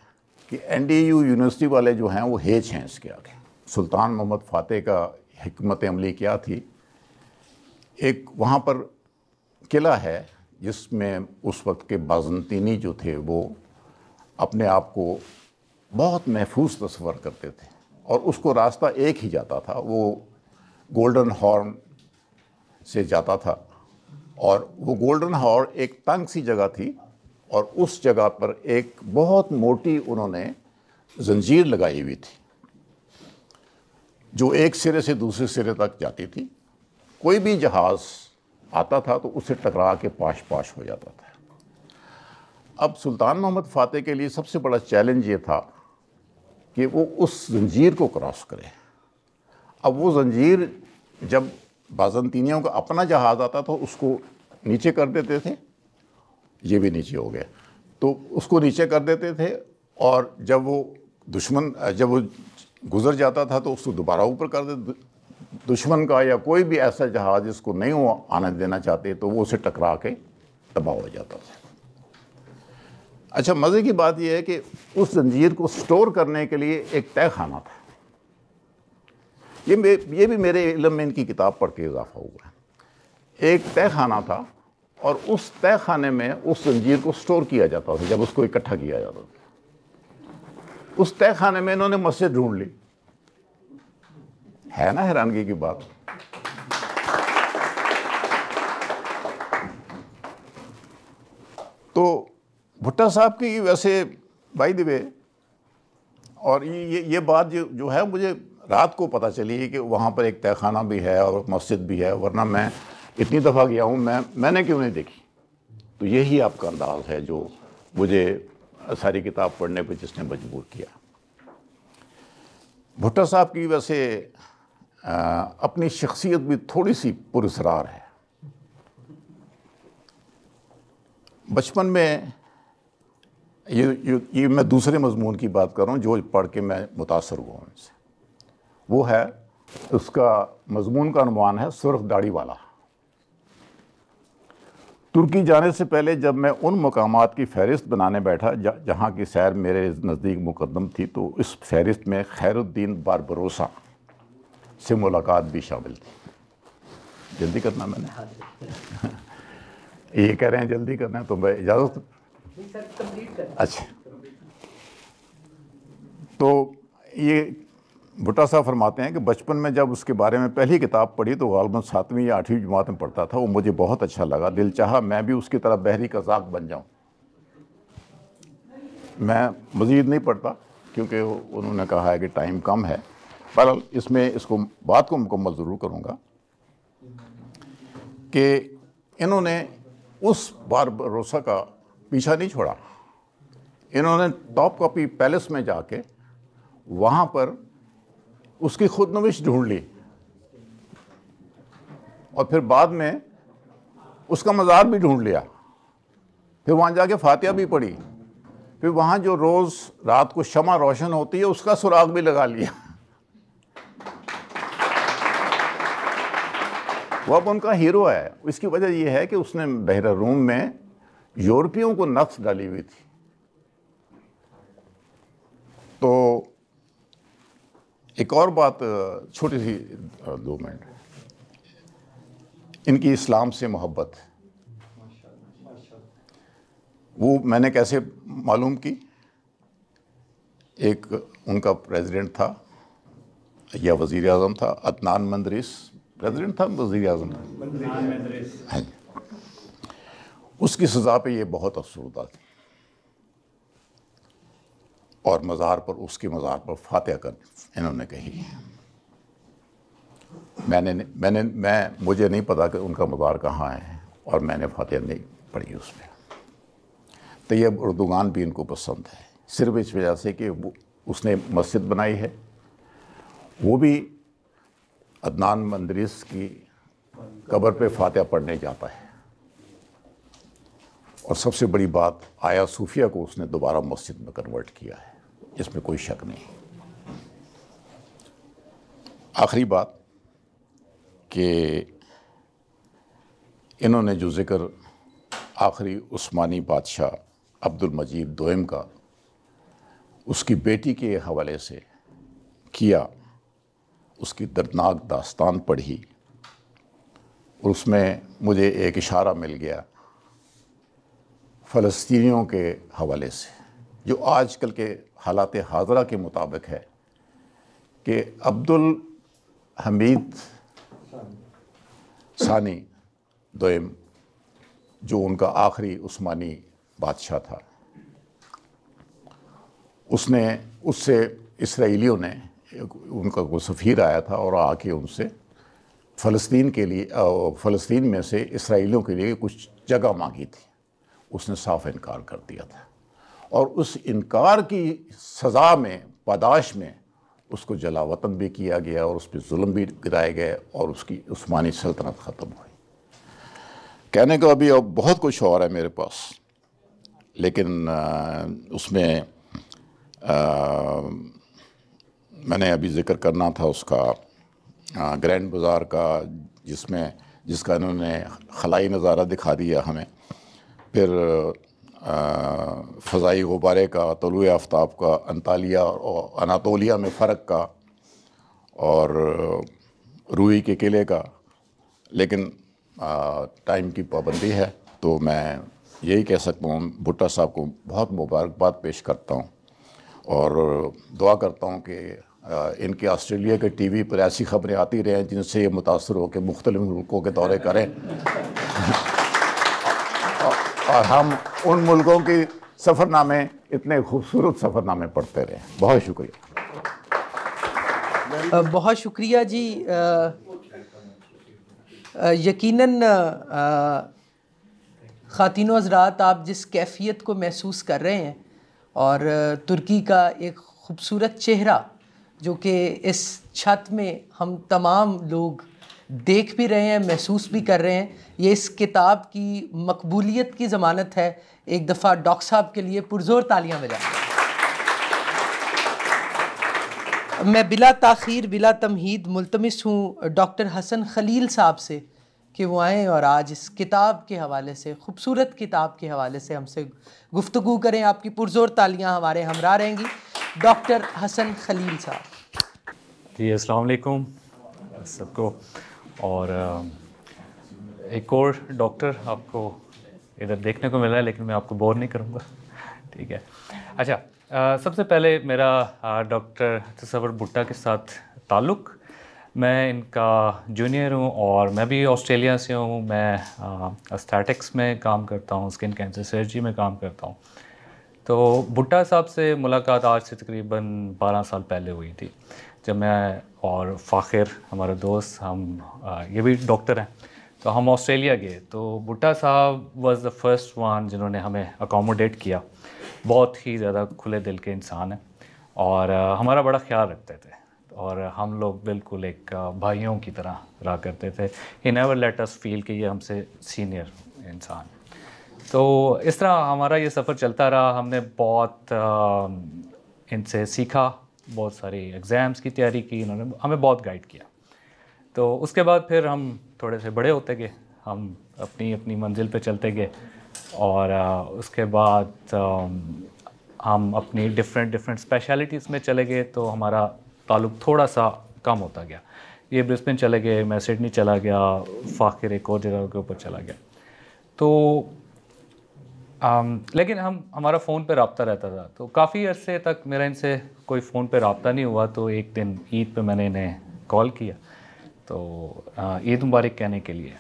[SPEAKER 6] कि एन डी यू यूनिवर्सिटी वाले जो हैं वो हेज हैं इसके आगे सुल्तान मोहम्मद फ़ातह का हमत अमली क्या थी एक वहाँ पर किला है जिसमें उस वक्त के बाजनतीनी जो थे वो अपने आप को बहुत महफूज तस्वर करते थे और उसको रास्ता एक ही जाता था वो गोल्डन हॉर्न से जाता था और वो गोल्डन हॉर्न एक तंग सी जगह थी और उस जगह पर एक बहुत मोटी उन्होंने जंजीर लगाई हुई थी जो एक सिरे से दूसरे सिरे तक जाती थी कोई भी जहाज़ आता था तो उससे टकरा के पाश पाश हो जाता था अब सुल्तान मोहम्मद फाते के लिए सबसे बड़ा चैलेंज ये था कि वो उस जंजीर को क्रॉस करे अब वो जंजीर जब बाजनतीनियों का अपना जहाज़ आता था उसको नीचे कर देते थे ये भी नीचे हो गया तो उसको नीचे कर देते थे और जब वो दुश्मन जब वो गुज़र जाता था तो उसको दोबारा ऊपर कर देते दुश्मन का या कोई भी ऐसा जहाज़ इसको नहीं वो आने देना चाहते तो वो उसे टकरा के तबाह हो जाता था अच्छा मज़े की बात यह है कि उस जंजीर को स्टोर करने के लिए एक तय खाना था ये ये भी मेरे इलम में इनकी किताब पढ़ के इजाफा हुआ है एक तय खाना था और उस तय खाने में उस जंजीर को स्टोर किया जाता था जब उसको इकट्ठा किया जाता था उस तय खाने में इन्होंने मस्जिद ढूंढ ली है ना हैरानगी की बात तो भुट्टा साहब की वैसे बाई दिवे और ये ये बात जो जो है मुझे रात को पता चली कि वहाँ पर एक तहखाना भी है और मस्जिद भी है वरना मैं इतनी दफ़ा गया हूँ मैं मैंने क्यों नहीं देखी तो यही आपका अंदाज है जो मुझे सारी किताब पढ़ने पर जिसने मजबूर किया भुट्टा साहब की वैसे अपनी शख्सियत भी थोड़ी सी पुरसरार है बचपन में ये ये, ये मैं दूसरे मजमून की बात कर रहा हूँ जो पढ़ के मैं मुतासर हुआ हूँ इनसे वो है उसका मजमून का अनुमान है सुरख दाढ़ी वाला तुर्की जाने से पहले जब मैं उन मकाम की फहरिस्त बनाने बैठा जहाँ की सैर मेरे नज़दीक मुकदम थी तो इस फहरिस्त में खैरुद्दीन बारबरोसा से मुलाकात भी शामिल थी जल्दी करना मैंने ये कह रहे हैं जल्दी करना है तो मैं इजाज़त अच्छा तो ये भुट्टा साहब फरमाते हैं कि बचपन में जब उसके बारे में पहली किताब पढ़ी तो गालबन सातवीं या आठवीं जमात में पढ़ता था वो मुझे बहुत अच्छा लगा दिल चाहा मैं भी उसकी तरह बहरी कजाक बन जाऊं मैं मज़ीद नहीं पढ़ता क्योंकि उन्होंने कहा है कि टाइम कम है बहरहाल इसमें इसको बात को मुकम्मल ज़रूर करूँगा कि इन्होंने उस बार भरोसा का पीछा नहीं छोड़ा इन्होंने टॉप कॉपी पैलेस में जाके वहाँ पर उसकी खुदनविश ढूंढ ली और फिर बाद में उसका मज़ार भी ढूंढ लिया फिर वहाँ जाके फातिया भी पढ़ी फिर वहाँ जो रोज़ रात को शमा रोशन होती है उसका सुराग भी लगा लिया वो अब उनका हीरो है इसकी वजह यह है कि उसने बहरा रूम में यूरोपियों को नक्स डाली हुई थी तो एक और बात छोटी सी दो मिनट इनकी इस्लाम से मोहब्बत वो मैंने कैसे मालूम की एक उनका प्रेसिडेंट था या वज़ी अजम था अदनान मंदरिस प्रेसिडेंट था वजी अजम
[SPEAKER 7] था
[SPEAKER 6] उसकी सज़ा पे ये बहुत अफसरदा थी और मज़ार पर उसके मज़ार पर फातह कर इन्होंने कही मैंने मैंने मैं मुझे नहीं पता कि उनका मज़ार कहाँ है और मैंने फातह नहीं पढ़ी उसमें तैयब उर्दुगान भी इनको पसंद है सिर्फ इस वजह से कि वो उसने मस्जिद बनाई है वो भी अदनान मंदरिस की कब्र पे फातह पढ़ने जाता है और सबसे बड़ी बात आया सूफिया को उसने दोबारा मस्जिद में कन्वर्ट किया है इसमें कोई शक नहीं आखिरी बात कि इन्होंने जो ज़िक्र आखिरी उस्मानी बादशाह अब्दुल मजीद दोम का उसकी बेटी के हवाले से किया उसकी दर्दनाक दास्तान पढ़ी और उसमें मुझे एक इशारा मिल गया फ़लस्तियों के हवाले से जो आजकल के हालात हाजरा के मुताबिक है कि अब्दुल हमीद सानी दोम जो उनका आखिरी उस्मानी बादशाह था उसने उससे इसराइलियों ने उनका वो सफ़ीर आया था और आके उनसे फ़लस्तीन के लिए फ़लस्तीन में से इसराइलियों के लिए कुछ जगह मांगी थी उसने साफ इनकार कर दिया था और उस इनकार की सज़ा में पादाश में उसको जलावतन भी किया गया और उस पर म भी गिराए गए और उसकी उस्मानी सल्तनत ख़त्म हुई कहने को अभी अब बहुत कुछ और है मेरे पास लेकिन आ, उसमें आ, मैंने अभी ज़िक्र करना था उसका ग्रैंड बाज़ार का जिसमें जिसका इन्होंने खलाई नज़ारा दिखा दिया हमें फिर फ़ज़ाई गुब्बारे का तलु आफ्ताब का अंतालिया और अनातोलिया में फ़र्क का और रूई के किले का लेकिन टाइम की पाबंदी है तो मैं यही कह सकता हूँ भुट्टा साहब को बहुत मुबारकबाद पेश करता हूँ और दुआ करता हूँ कि इनके ऑस्ट्रेलिया के टी वी पर ऐसी खबरें आती रहें जिनसे ये मुतासर होकर मुख्तल मुल्कों के दौरे करें और हम उन मुल्कों की सफ़रनामे इतने खूबसूरत सफ़रनामे पढ़ते रहें बहुत शुक्रिया
[SPEAKER 5] बहुत शुक्रिया जी यकीनन ख़ातिन हजरात आप जिस कैफियत को महसूस कर रहे हैं और तुर्की का एक ख़ूबसूरत चेहरा जो कि इस छत में हम तमाम लोग देख भी रहे हैं महसूस भी कर रहे हैं ये इस किताब की मकबूलियत की ज़मानत है एक दफ़ा डॉक्टर साहब के लिए पुरजोर तालियां बजा मैं बिला तख़िर बिला तमहीद मुलतमस हूँ डॉक्टर हसन खलील साहब से कि वो आएँ और आज इस किताब के हवाले से खूबसूरत किताब के हवाले से हमसे गुफ्तु करें आपकी पुरजोर तालियां हमारे हमरा रहेंगी डॉक्टर हसन खलील साहब
[SPEAKER 7] जी अस्सलाम वालेकुम सबको और एक और डॉक्टर आपको इधर देखने को मिला है लेकिन मैं आपको बोर नहीं करूँगा ठीक है अच्छा सबसे पहले मेरा डॉक्टर तस्वर भुट्टा के साथ ताल्लुक़ मैं इनका जूनियर हूँ और मैं भी ऑस्ट्रेलिया से हूँ मैं अस्थेटिक्स में काम करता हूँ स्किन कैंसर सर्जरी में काम करता हूँ तो भुट्टा साहब से मुलाकात आज से तकरीबन 12 साल पहले हुई थी जब मैं और फ़ाखिर हमारा दोस्त हम आ, ये भी डॉक्टर हैं तो हम ऑस्ट्रेलिया गए तो बुट्टा साहब वाज द फर्स्ट वन जिन्होंने हमें अकोमोडेट किया बहुत ही ज़्यादा खुले दिल के इंसान हैं और आ, हमारा बड़ा ख्याल रखते थे और हम लोग बिल्कुल एक भाइयों की तरह रहा करते थे never let us feel कि ये हमसे सीनियर इंसान तो इस तरह हमारा ये सफ़र चलता रहा हमने बहुत इनसे सीखा बहुत सारी एग्ज़ाम्स की तैयारी की इन्होंने हमें बहुत गाइड किया तो उसके बाद फिर हम थोड़े से बड़े होते गए हम अपनी अपनी मंजिल पे चलते गए और उसके बाद हम अपनी डिफरेंट डिफरेंट स्पेशलिटीज़ में चले गए तो हमारा ताल्लुक थोड़ा सा कम होता गया ये ब्रिस्बेन चले गए मैं सिडनी चला गया फ़ाखिर एक और जगह के ऊपर चला गया तो Um, लेकिन हम हमारा फ़ोन पे रबता रहता था तो काफ़ी अरसे तक मेरा इनसे कोई फ़ोन पे रबता नहीं हुआ तो एक दिन ईद पे मैंने इन्हें कॉल किया तो uh, ईद मुबारक कहने के लिए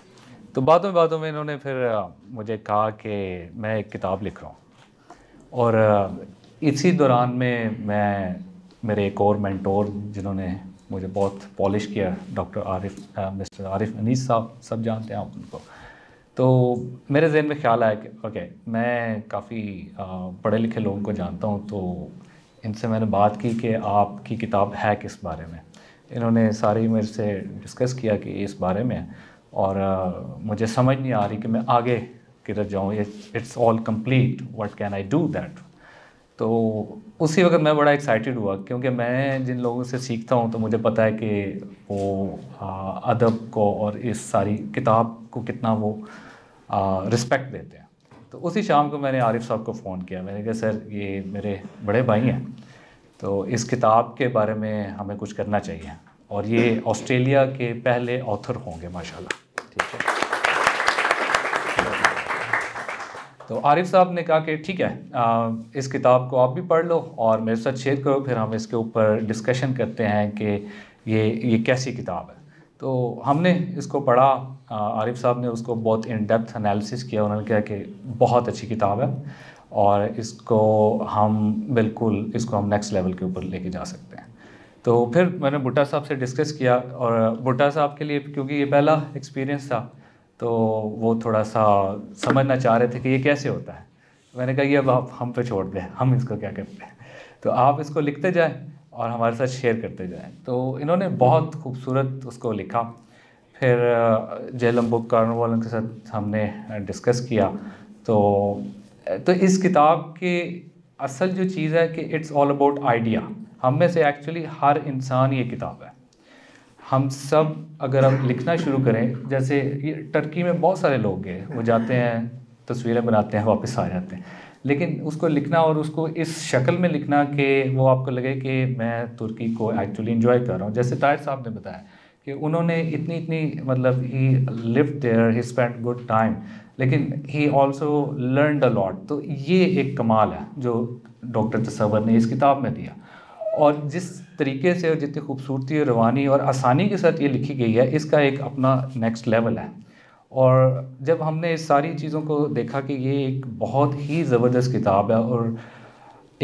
[SPEAKER 7] तो बातों में बातों में इन्होंने फिर uh, मुझे कहा कि मैं एक किताब लिख रहा हूँ और uh, इसी दौरान में मैं मेरे एक और मैंटोर जिन्होंने मुझे बहुत पॉलिश किया डॉक्टर आरिफ मिस्टर आरिफ अनीस साहब सब जानते हैं आप उनको तो मेरे जहन में ख्याल आया कि ओके मैं काफ़ी पढ़े लिखे लोगों को जानता हूँ तो इनसे मैंने बात की कि आपकी किताब है किस बारे में इन्होंने सारी मेरे से डिस्कस किया कि इस बारे में और आ, मुझे समझ नहीं आ रही कि मैं आगे किधर जाऊँ it's all complete what can I do that तो उसी वक्त मैं बड़ा एक्साइटेड हुआ क्योंकि मैं जिन लोगों से सीखता हूँ तो मुझे पता है कि वो अदब को और इस सारी किताब को कितना वो रिस्पेक्ट देते हैं तो उसी शाम को मैंने आरिफ साहब को फ़ोन किया मैंने कहा सर ये मेरे बड़े भाई हैं तो इस किताब के बारे में हमें कुछ करना चाहिए और ये ऑस्ट्रेलिया के पहले ऑथर होंगे माशाल्लाह ठीक है तो आरिफ साहब ने कहा कि ठीक है आ, इस किताब को आप भी पढ़ लो और मेरे साथ शेयर करो फिर हम इसके ऊपर डिस्कशन करते हैं कि ये ये कैसी किताब है तो हमने इसको पढ़ा आरिफ साहब ने उसको बहुत इन डेप्थ एनालिसिस किया उन्होंने कहा कि बहुत अच्छी किताब है और इसको हम बिल्कुल इसको हम नेक्स्ट लेवल के ऊपर लेके जा सकते हैं तो फिर मैंने भुट्टा साहब से डिस्कस किया और भुट्टा साहब के लिए क्योंकि ये पहला एक्सपीरियंस था तो वो थोड़ा सा समझना चाह रहे थे कि ये कैसे होता है मैंने कहा ये अब आप हम पे छोड़ दें हम इसको क्या करते हैं तो आप इसको लिखते जाएँ और हमारे साथ शेयर करते जाएँ तो इन्होंने बहुत खूबसूरत उसको लिखा फिर जेलम बुक कार्नर वालों के साथ हमने डिस्कस किया तो तो इस किताब के असल जो चीज़ है कि इट्स ऑल अबाउट आइडिया हम में से एक्चुअली हर इंसान ये किताब है हम सब अगर हम लिखना शुरू करें जैसे ये टर्की में बहुत सारे लोग गए वो जाते हैं तस्वीरें बनाते हैं वापस आ जाते हैं लेकिन उसको लिखना और उसको इस शक्ल में लिखना कि वो आपको लगे कि मैं तुर्की को एक्चुअली इन्जॉय कर रहा हूँ जैसे ताहिर साहब ने बताया कि उन्होंने इतनी इतनी मतलब he live there he spend good time लेकिन he also learn a lot तो ये एक कमाल है जो डॉक्टर तस्वर ने इस किताब में दिया और जिस तरीके से और जितनी खूबसूरती और रवानी और आसानी के साथ ये लिखी गई है इसका एक अपना नेक्स्ट लेवल है और जब हमने इस सारी चीज़ों को देखा कि ये एक बहुत ही ज़बरदस्त किताब है और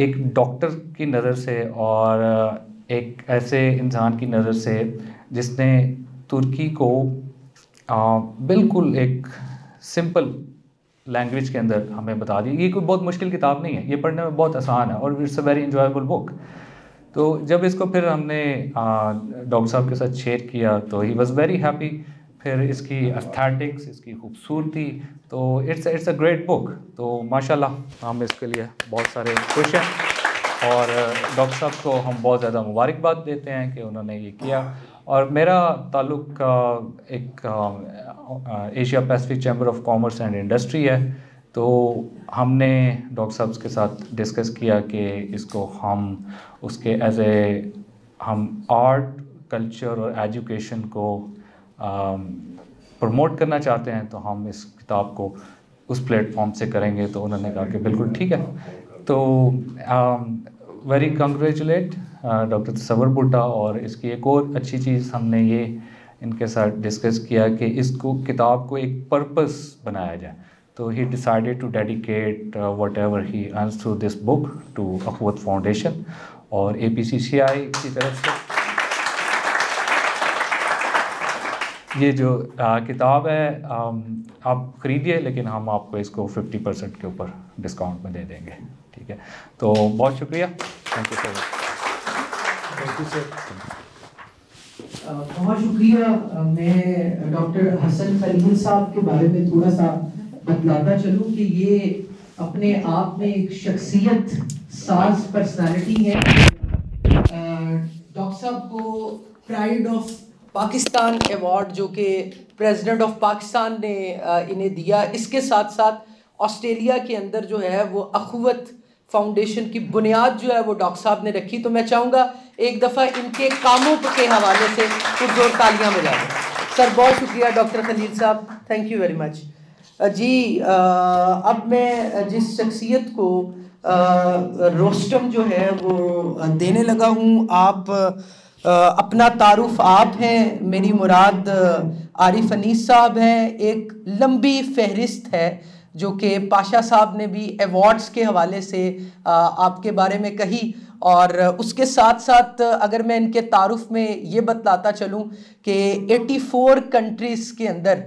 [SPEAKER 7] एक डॉक्टर की नज़र से और एक ऐसे इंसान की नज़र से जिसने तुर्की को आ, बिल्कुल एक सिंपल लैंग्वेज के अंदर हमें बता दी ये कोई बहुत मुश्किल किताब नहीं है ये पढ़ने में बहुत आसान है और it's a very enjoyable book तो जब इसको फिर हमने डॉक्टर साहब के साथ शेयर किया तो ही वॉज़ वेरी हैप्पी फिर इसकी अस्थेटिक्स इसकी खूबसूरती तो it's it's a great book तो माशाल्लाह हम इसके लिए बहुत सारे खुश हैं और डॉक्टर साहब को हम बहुत ज़्यादा मुबारकबाद देते हैं कि उन्होंने ये किया और मेरा ताल्लुक एक Asia Pacific chamber of commerce and industry है तो हमने डॉक्टर साहब के साथ डिस्कस किया कि इसको हम उसके एज ए हम आर्ट कल्चर और एजुकेशन को प्रमोट करना चाहते हैं तो हम इस किताब को उस प्लेटफॉर्म से करेंगे तो उन्होंने कहा कि बिल्कुल ठीक है तो वेरी कंग्रेचुलेट डॉक्टर तस्वर भुट्टा और इसकी एक और अच्छी चीज़ हमने ये इनके साथ डिस्कस किया कि इसको किताब को एक पर्पस बनाया जाए तो ही decided to dedicate whatever he earn through this book to अकवत फाउंडेशन और ए पी सी सी आई की तरफ से ये जो आ, uh, किताब है आ, um, आप ख़रीदिए लेकिन हम आपको इसको 50 परसेंट के ऊपर डिस्काउंट में दे देंगे ठीक है तो बहुत शुक्रिया thank you so much Uh,
[SPEAKER 5] बहुत शुक्रिया uh, मैं डॉक्टर uh, हसन फरीद साहब के बारे में थोड़ा सा बतलाता चलूं कि ये अपने आप में एक शख्सियत साज पर्सनालिटी है डॉक्टर साहब को प्राइड ऑफ पाकिस्तान अवार्ड जो कि प्रेसिडेंट ऑफ पाकिस्तान ने इन्हें दिया इसके साथ साथ ऑस्ट्रेलिया के अंदर जो है वो अखवत फाउंडेशन की बुनियाद जो है वो डॉक्टर साहब ने रखी तो मैं चाहूँगा एक दफ़ा इनके कामों के हवाले से पुरजोर तालियाँ मिला सर बहुत शुक्रिया डॉक्टर खलील साहब थैंक यू वेरी मच जी आ, अब मैं जिस शख्सियत को रोस्टम जो है वो देने लगा हूँ आप आ, अपना तारुफ आप हैं मेरी मुराद आरिफ अनीस साहब हैं एक लंबी फहरिस्त है जो कि पाशा साहब ने भी अवार्ड्स के हवाले से आपके बारे में कही और उसके साथ साथ अगर मैं इनके तारुफ में ये बतलाता चलूँ कि 84 कंट्रीज़ के अंदर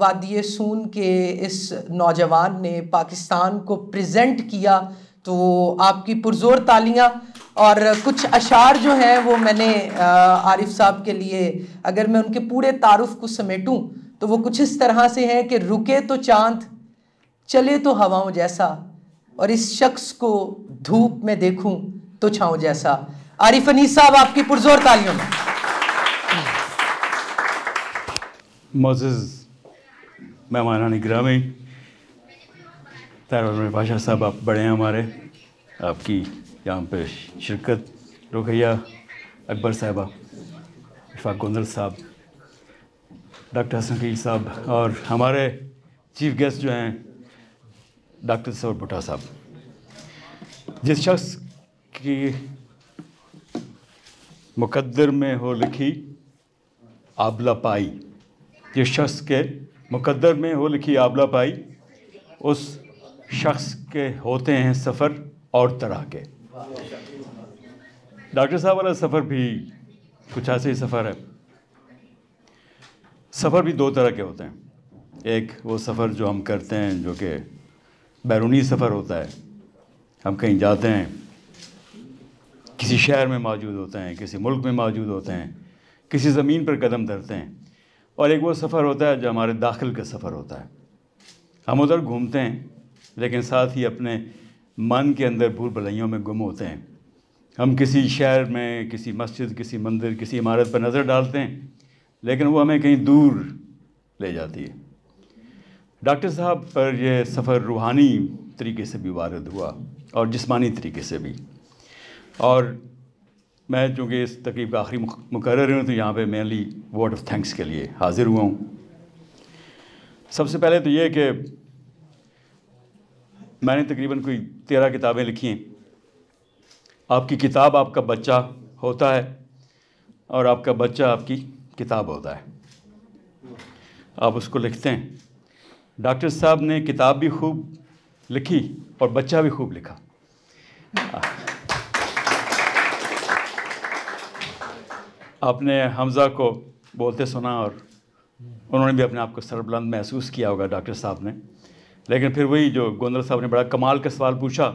[SPEAKER 5] वादिय सून के इस नौजवान ने पाकिस्तान को प्रेजेंट किया तो आपकी पुरजोर तालियां और कुछ अशार जो हैं वो मैंने आरिफ साहब के लिए अगर मैं उनके पूरे तारुफ को समेटूं तो वो कुछ इस तरह से हैं कि रुके तो चांद चले तो हवाओं जैसा और इस शख्स को धूप में देखूं तो छाऊं जैसा आरिफ अनी साहब आपकी पुरजोर तालियों में
[SPEAKER 8] मोजिज मेहमान निगरामी तारवर बादशाह साहब आप बड़े हैं हमारे आपकी यहाँ पे शिरकत रुकैया अकबर साहबा इफाक गंदल साहब डॉक्टर हसन साहब और हमारे चीफ गेस्ट जो हैं डॉक्टर सौर भुट्टा साहब जिस शख्स की मुकद्दर में हो लिखी आबला पाई जिस शख्स के मुकद्दर में हो लिखी आबला पाई उस शख्स के होते हैं सफ़र और तरह के डॉक्टर साहब वाला सफ़र भी कुछ ऐसे ही सफ़र है सफ़र भी दो तरह के होते हैं एक वो सफ़र जो हम करते हैं जो कि बैरूनी सफ़र होता है हम कहीं जाते हैं किसी शहर में मौजूद होते हैं किसी मुल्क में मौजूद होते हैं किसी ज़मीन पर कदम धरते हैं और एक वो सफ़र होता है जो हमारे दाखिल का सफ़र होता है हम उधर घूमते हैं लेकिन साथ ही अपने मन के अंदर भूल भलाइयों में गुम होते हैं हम किसी शहर में किसी मस्जिद किसी मंदिर किसी इमारत पर नज़र डालते हैं लेकिन वो हमें कहीं दूर ले जाती है डॉक्टर साहब पर यह सफ़र रूहानी तरीके से भी वारद हुआ और जिस्मानी तरीके से भी और मैं चूँकि इस तकरीब का आखिरी मुकर हूँ तो यहाँ पे मेनली वर्ड ऑफ थैंक्स के लिए हाज़िर हुआ हूँ सबसे पहले तो ये कि मैंने तकरीबन कोई तेरह किताबें लिखी हैं आपकी किताब आपका बच्चा होता है और आपका बच्चा आपकी किताब होता है आप उसको लिखते हैं डॉक्टर साहब ने किताब भी खूब लिखी और बच्चा भी खूब लिखा आपने हमज़ा को बोलते सुना और उन्होंने भी अपने आप को सरबुलंद महसूस किया होगा डॉक्टर साहब ने लेकिन फिर वही जो गोंदल साहब ने बड़ा कमाल का सवाल पूछा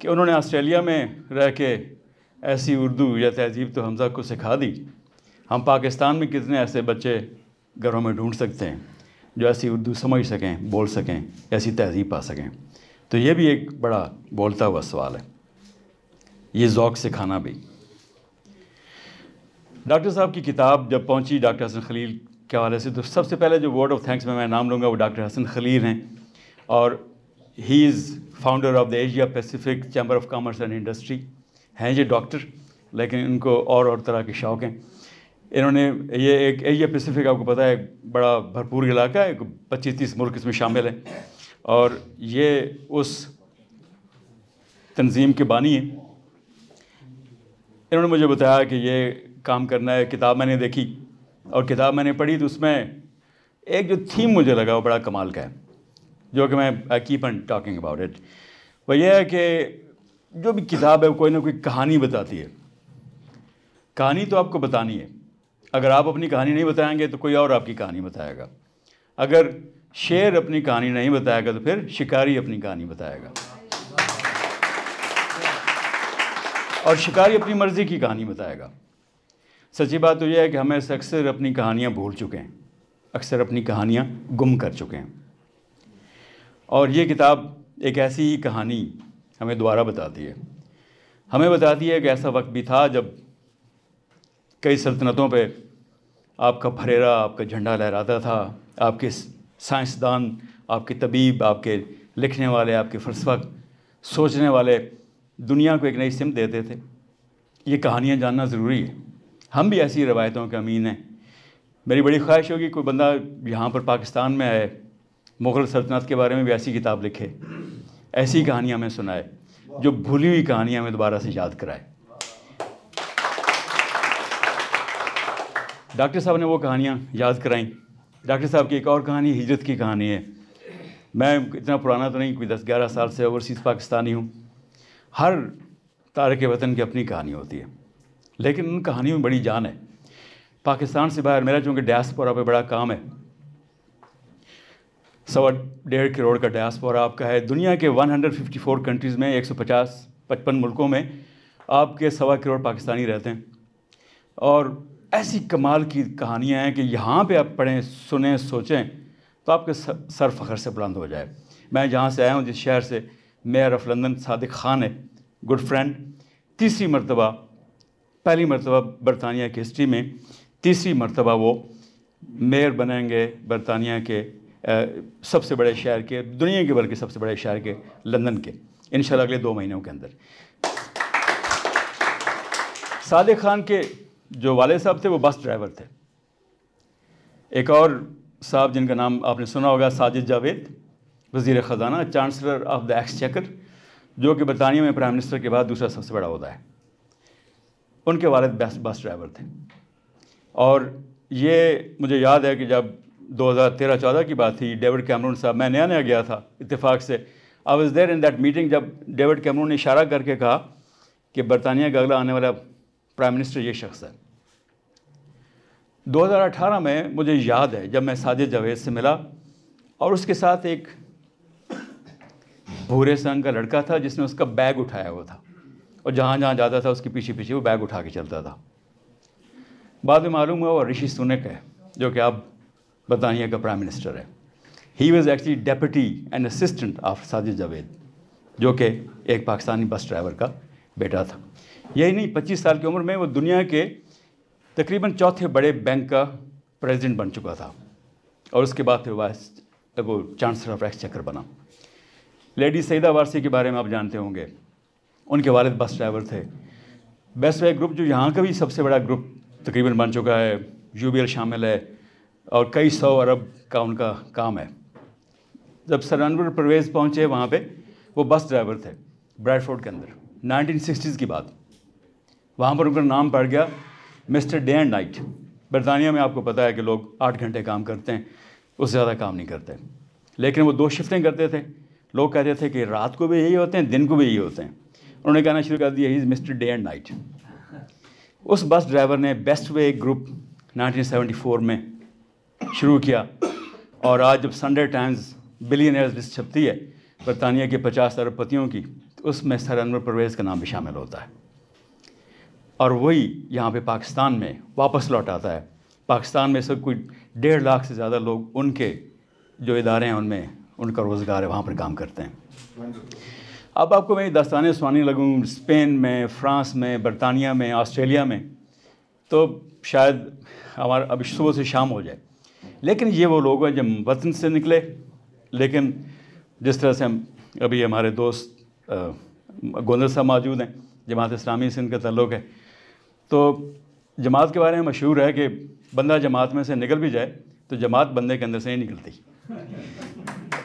[SPEAKER 8] कि उन्होंने ऑस्ट्रेलिया में रह के ऐसी उर्दू या तहजीब तो हमज़ा को सिखा दी हम पाकिस्तान में कितने ऐसे बच्चे घरों में ढूंढ सकते हैं जो ऐसी उर्दू समझ सकें बोल सकें ऐसी तहजीब पा सकें तो ये भी एक बड़ा बोलता हुआ सवाल है ये ओक़ से खाना भी डॉक्टर साहब की किताब जब पहुंची डॉक्टर हसन खलील के हवाले से तो सबसे पहले जो वर्ड ऑफ थैंक्स में मैं नाम लूँगा वो डॉक्टर हसन खलील हैं और he is founder of the Asia Pacific chamber of commerce and industry हैं ये डॉक्टर लेकिन उनको और और तरह के शौक़ हैं इन्होंने ये एक एशिया पैसिफिक आपको पता है बड़ा भरपूर इलाका है पच्चीस तीस मुल्क इसमें शामिल हैं और ये उस तंजीम के बानी हैं इन्होंने मुझे बताया कि ये काम करना है किताब मैंने देखी और किताब मैंने पढ़ी तो उसमें एक जो थीम मुझे लगा वो बड़ा कमाल का है जो कि मैं I keep and talking about it वह यह है कि जो भी किताब है कोई ना कोई कहानी बताती है कहानी तो आपको बतानी है अगर आप अपनी कहानी नहीं बताएंगे तो कोई और आपकी कहानी बताएगा अगर शेर अपनी कहानी नहीं बताएगा तो फिर शिकारी अपनी कहानी बताएगा और शिकारी अपनी मर्ज़ी की कहानी बताएगा सच्ची बात तो यह है कि हमें अक्सर अपनी कहानियाँ भूल चुके हैं अक्सर अपनी कहानियाँ गुम कर चुके हैं और ये किताब एक ऐसी ही कहानी हमें दोबारा बताती है हमें बताती है कि ऐसा वक्त भी था जब कई सल्तनतों पे आपका फरेरा आपका झंडा लहराता था आपके साइंसदान आपके तबीब आपके लिखने वाले आपके फलसफा सोचने वाले दुनिया को एक नई सिम देते थे ये कहानियाँ जानना ज़रूरी है हम भी ऐसी रवायतों के अमीन हैं मेरी बड़ी ख्वाहिश होगी कोई बंदा यहाँ पर पाकिस्तान में आए मुग़ल सल्तनत के बारे में भी ऐसी किताब लिखे ऐसी कहानियाँ हमें सुनाए जो भूली हुई कहानियाँ हमें दोबारा से याद कराए डॉक्टर साहब ने वो कहानियाँ याद कराई डॉक्टर साहब की एक और कहानी हिजरत की कहानी है मैं इतना पुराना तो नहीं कोई दस ग्यारह साल से ओवरसीज़ पाकिस्तानी हूँ हर तारक वतन की अपनी कहानी होती है लेकिन उन कहानियों में बड़ी जान है पाकिस्तान से बाहर मेरा चूँकि डायस्पोरा पे बड़ा काम है सवा डेढ़ करोड़ का डायस्पोरा आपका है दुनिया के 154 कंट्रीज़ में 150 पचपन मुल्कों में आपके सवा करोड़ पाकिस्तानी रहते हैं और ऐसी कमाल की कहानियाँ हैं कि यहाँ पे आप पढ़ें सुने सोचें तो आपके सर फ़खर से बुलंद हो जाए मैं जहाँ से आया हूँ जिस शहर से mayor of London Sadiq Khan है गुड फ्रेंड तीसरी मरतबा पहली मरतबा बरतानिया की हिस्ट्री में तीसरी मरतबा वो मेयर बनेंगे बरतानिया के सबसे बड़े शहर के दुनिया के बल्कि सबसे बड़े शहर के लंदन के इन अगले दो महीनों के अंदर सादिक खान के जो वाले साहब थे वो बस ड्राइवर थे एक और साहब जिनका नाम आपने सुना होगा साजिद जावेद वजीर ख़जाना चांसलर ऑफ द एक्सचेकर जो कि बरतानिया में प्राइम मिनिस्टर के बाद दूसरा सबसे बड़ा होता है उनके वालद बेस्ट बस ड्राइवर थे और ये मुझे याद है कि जब 2013-14 की बात थी डेविड कैमरून साहब मैं नया नया गया था इतफाक़ से I was there in that meeting जब डेविड कैमरून ने इशारा करके कहा कि बरतानिया का अगला आने वाला प्राइम मिनिस्टर ये शख्स है 2018 में मुझे याद है जब मैं साजिद जावेद से मिला और उसके साथ एक भूरे से का लड़का था जिसने उसका बैग उठाया हुआ था और जहाँ जहाँ जाता था उसके पीछे पीछे वो बैग उठा के चलता था बाद में मालूम हुआ वो ऋषि सुनक है जो कि अब बरतानिया का प्राइम मिनिस्टर है he was actually deputy and assistant of Sajid Javed जो कि एक पाकिस्तानी बस ड्राइवर का बेटा था यही नहीं 25 साल की उम्र में वो दुनिया के तकरीबन चौथे बड़े बैंक का प्रेसिडेंट बन चुका था और उसके बाद फिर वाइस वो चांसलर ऑफ एक्सचेकर बना लेडी सईदा वारसी के बारे में आप जानते होंगे उनके वालद बस ड्राइवर थे बेस्ट वे ग्रुप जो यहाँ का भी सबसे बड़ा ग्रुप तकरीबन बन चुका है यू शामिल है और कई सौ अरब का उनका काम है जब सर अनवर परवेज़ पहुँचे वहाँ पे वो बस ड्राइवर थे ब्राइडफोर्ड के अंदर 1960s की बात वहाँ पर उनका नाम पड़ गया मिस्टर डे एंड नाइट बरतानिया में आपको पता है कि लोग आठ घंटे काम करते हैं उससे ज़्यादा काम नहीं करते लेकिन वो दो शिफ्टें करते थे लोग कहते थे कि रात को भी यही होते हैं दिन को भी यही होते हैं उन्होंने कहना शुरू कर दिया he is mister day and night उस बस ड्राइवर ने बेस्ट वे ग्रुप 1974 में शुरू किया और आज जब संडे टाइम्स बिलियनर्स लिस्ट छपती है बरतानिया के पचास अरबपतियों की तो उसमें सर अनवर परवेज़ का नाम भी शामिल होता है और वही यहाँ पे पाकिस्तान में वापस लौट आता है पाकिस्तान में सब कोई डेढ़ लाख से ज़्यादा लोग उनके जो इदारे हैं उनमें उनका रोज़गार है वहाँ पर काम करते हैं अब आपको मैं दास्तान सुनाने लगूँ स्पेन में फ्रांस में बरतानिया में ऑस्ट्रेलिया में तो शायद हमारा अभी सुबह से शाम हो जाए लेकिन ये वो लोग हैं जब वतन से निकले लेकिन जिस तरह से हम अभी हमारे दोस्त गोंदर साहब मौजूद हैं जमात इस्लामी से इनका तल्लुक है तो जमात के बारे में मशहूर है कि बंदा जमात में से निकल भी जाए तो जमात बंदे के अंदर से ही निकलती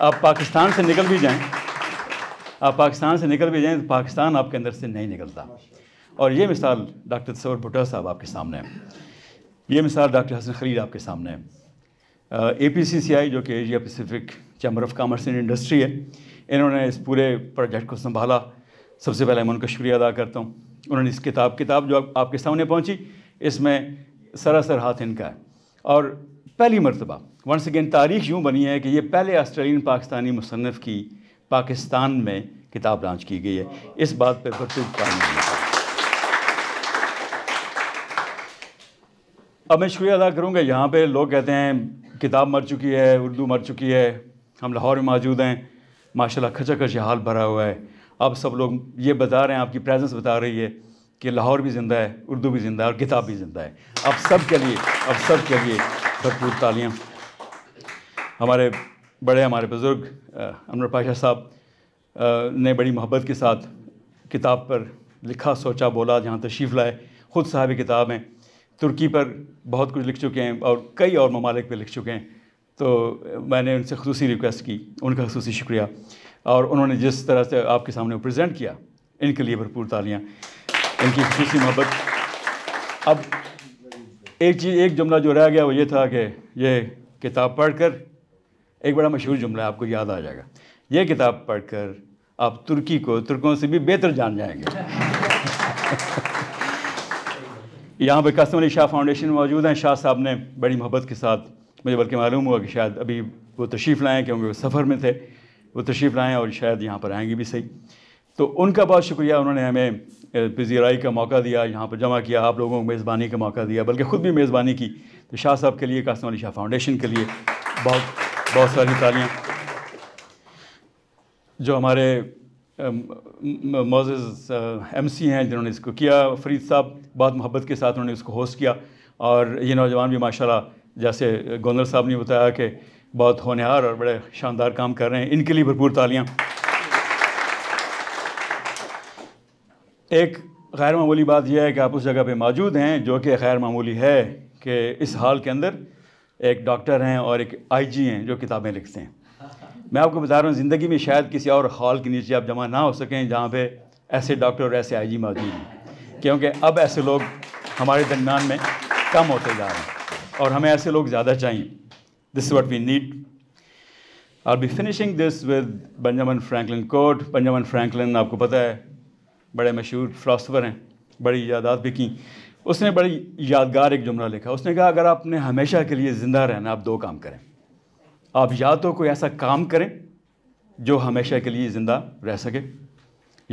[SPEAKER 8] आप पाकिस्तान से निकल भी जाएं आप पाकिस्तान से निकल भी जाएं तो पाकिस्तान आपके अंदर से नहीं निकलता और ये मिसाल डॉक्टर तस्वर भुट्टा साहब आपके सामने है ये मिसाल डॉक्टर हसन खरीद आपके सामने है A P C C I जो कि Asia Pacific chamber of commerce and industry है इन्होंने इस पूरे प्रोजेक्ट को संभाला सबसे पहले मैं उनका शुक्रिया अदा करता हूँ उन्होंने इस किताब किताब जो आप, आपके सामने पहुंची इसमें सरासर हाथ इनका है और पहली मरतबा वंस अगेन तारीख यूँ बनी है कि ये पहले ऑस्ट्रेलियन पाकिस्तानी मुसनफ़ की पाकिस्तान में किताब लॉन्च की गई है इस बात पर काम अब मैं शुक्रिया अदा करूँगा यहाँ पे लोग कहते हैं किताब मर चुकी है उर्दू मर चुकी है हम लाहौर में मौजूद हैं माशाल्लाह खचाखच हाल भरा हुआ है अब सब लोग ये बता रहे हैं आपकी प्रेजेंस बता रही है कि लाहौर भी ज़िंदा है उर्दू भी ज़िंदा है और किताब भी ज़िंदा है अब सब के लिए अब सब के लिए भरपूर तालियाँ हमारे बड़े हमारे बुज़ुर्ग अमर पाशा साहब ने बड़ी मोहब्बत के साथ किताब पर लिखा सोचा बोला जहाँ तशीफ लाए ख़ुद साहब किताब हैं तुर्की पर बहुत कुछ लिख चुके हैं और कई और ममालिक पर लिख चुके हैं तो मैंने उनसे खसूसी रिक्वेस्ट की उनका खसूसी शुक्रिया और उन्होंने जिस तरह से आपके सामने प्रेजेंट किया इनके लिए भरपूर तालियाँ इनकी खुशी मोहब्बत अब एक चीज़ एक जुमला जो रह गया वो ये था कि ये किताब पढ़कर एक बड़ा मशहूर जुमला आपको याद आ जाएगा ये किताब पढ़कर आप तुर्की को तुर्कों से भी बेहतर जान जाएंगे यहाँ पे कसम अली शाह फाउंडेशन मौजूद हैं शाह साहब ने बड़ी मोहब्बत के साथ मुझे बल्कि मालूम हुआ कि शायद अभी वो तशरीफ़ लाएँ क्योंकि वो सफ़र में थे वो तशरीफ़ लाएँ और शायद यहाँ पर आएँगे भी सही तो उनका बहुत शुक्रिया उन्होंने हमें पजीराई का मौका दिया यहाँ पर जमा किया आप लोगों को मेज़बानी का मौका दिया बल्कि ख़ुद भी मेज़बानी की तो शाह साहब के लिए कासम अली शाह फाउंडेशन के लिए बहुत बहुत सारी तालियाँ जो हमारे मोज़ एम सी हैं जिन्होंने इसको किया फरीद साहब बहुत मोहब्बत के साथ उन्होंने इसको होस्ट किया और ये नौजवान भी माशाल्लाह जैसे गोंदल साहब ने बताया कि बहुत होनहार और बड़े शानदार काम कर रहे हैं इनके लिए भरपूर तालियां एक गैर मामूली बात यह है कि आप उस जगह पे मौजूद हैं जो कि गैर मामूली है कि इस हाल के अंदर एक डॉक्टर हैं और एक आईजी हैं जो किताबें लिखते हैं मैं आपको बता रहा हूँ ज़िंदगी में शायद किसी और हॉल के नीचे आप जमा ना हो सकें जहाँ पे ऐसे डॉक्टर और ऐसे आईजी मौजूद हैं क्योंकि अब ऐसे लोग हमारे दरमियान में कम होते जा रहे हैं और हमें ऐसे लोग ज़्यादा चाहिए This is what we need. I'll be finishing this with Benjamin Franklin quote. Benjamin Franklin आपको पता है बड़े मशहूर फ़िलासफ़र हैं बड़ी यादात भी की उसने बड़ी यादगार एक जुमला लिखा उसने कहा अगर आपने हमेशा के लिए ज़िंदा रहना आप दो काम करें आप या तो कोई ऐसा काम करें जो हमेशा के लिए ज़िंदा रह सके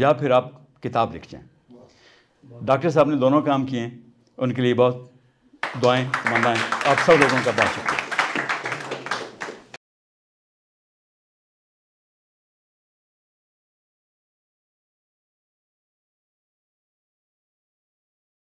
[SPEAKER 8] या फिर आप किताब लिख जाएं डॉक्टर साहब ने दोनों काम किए उनके लिए बहुत दुआएं मनाएं आप सब लोगों का बहुत शुक्रिया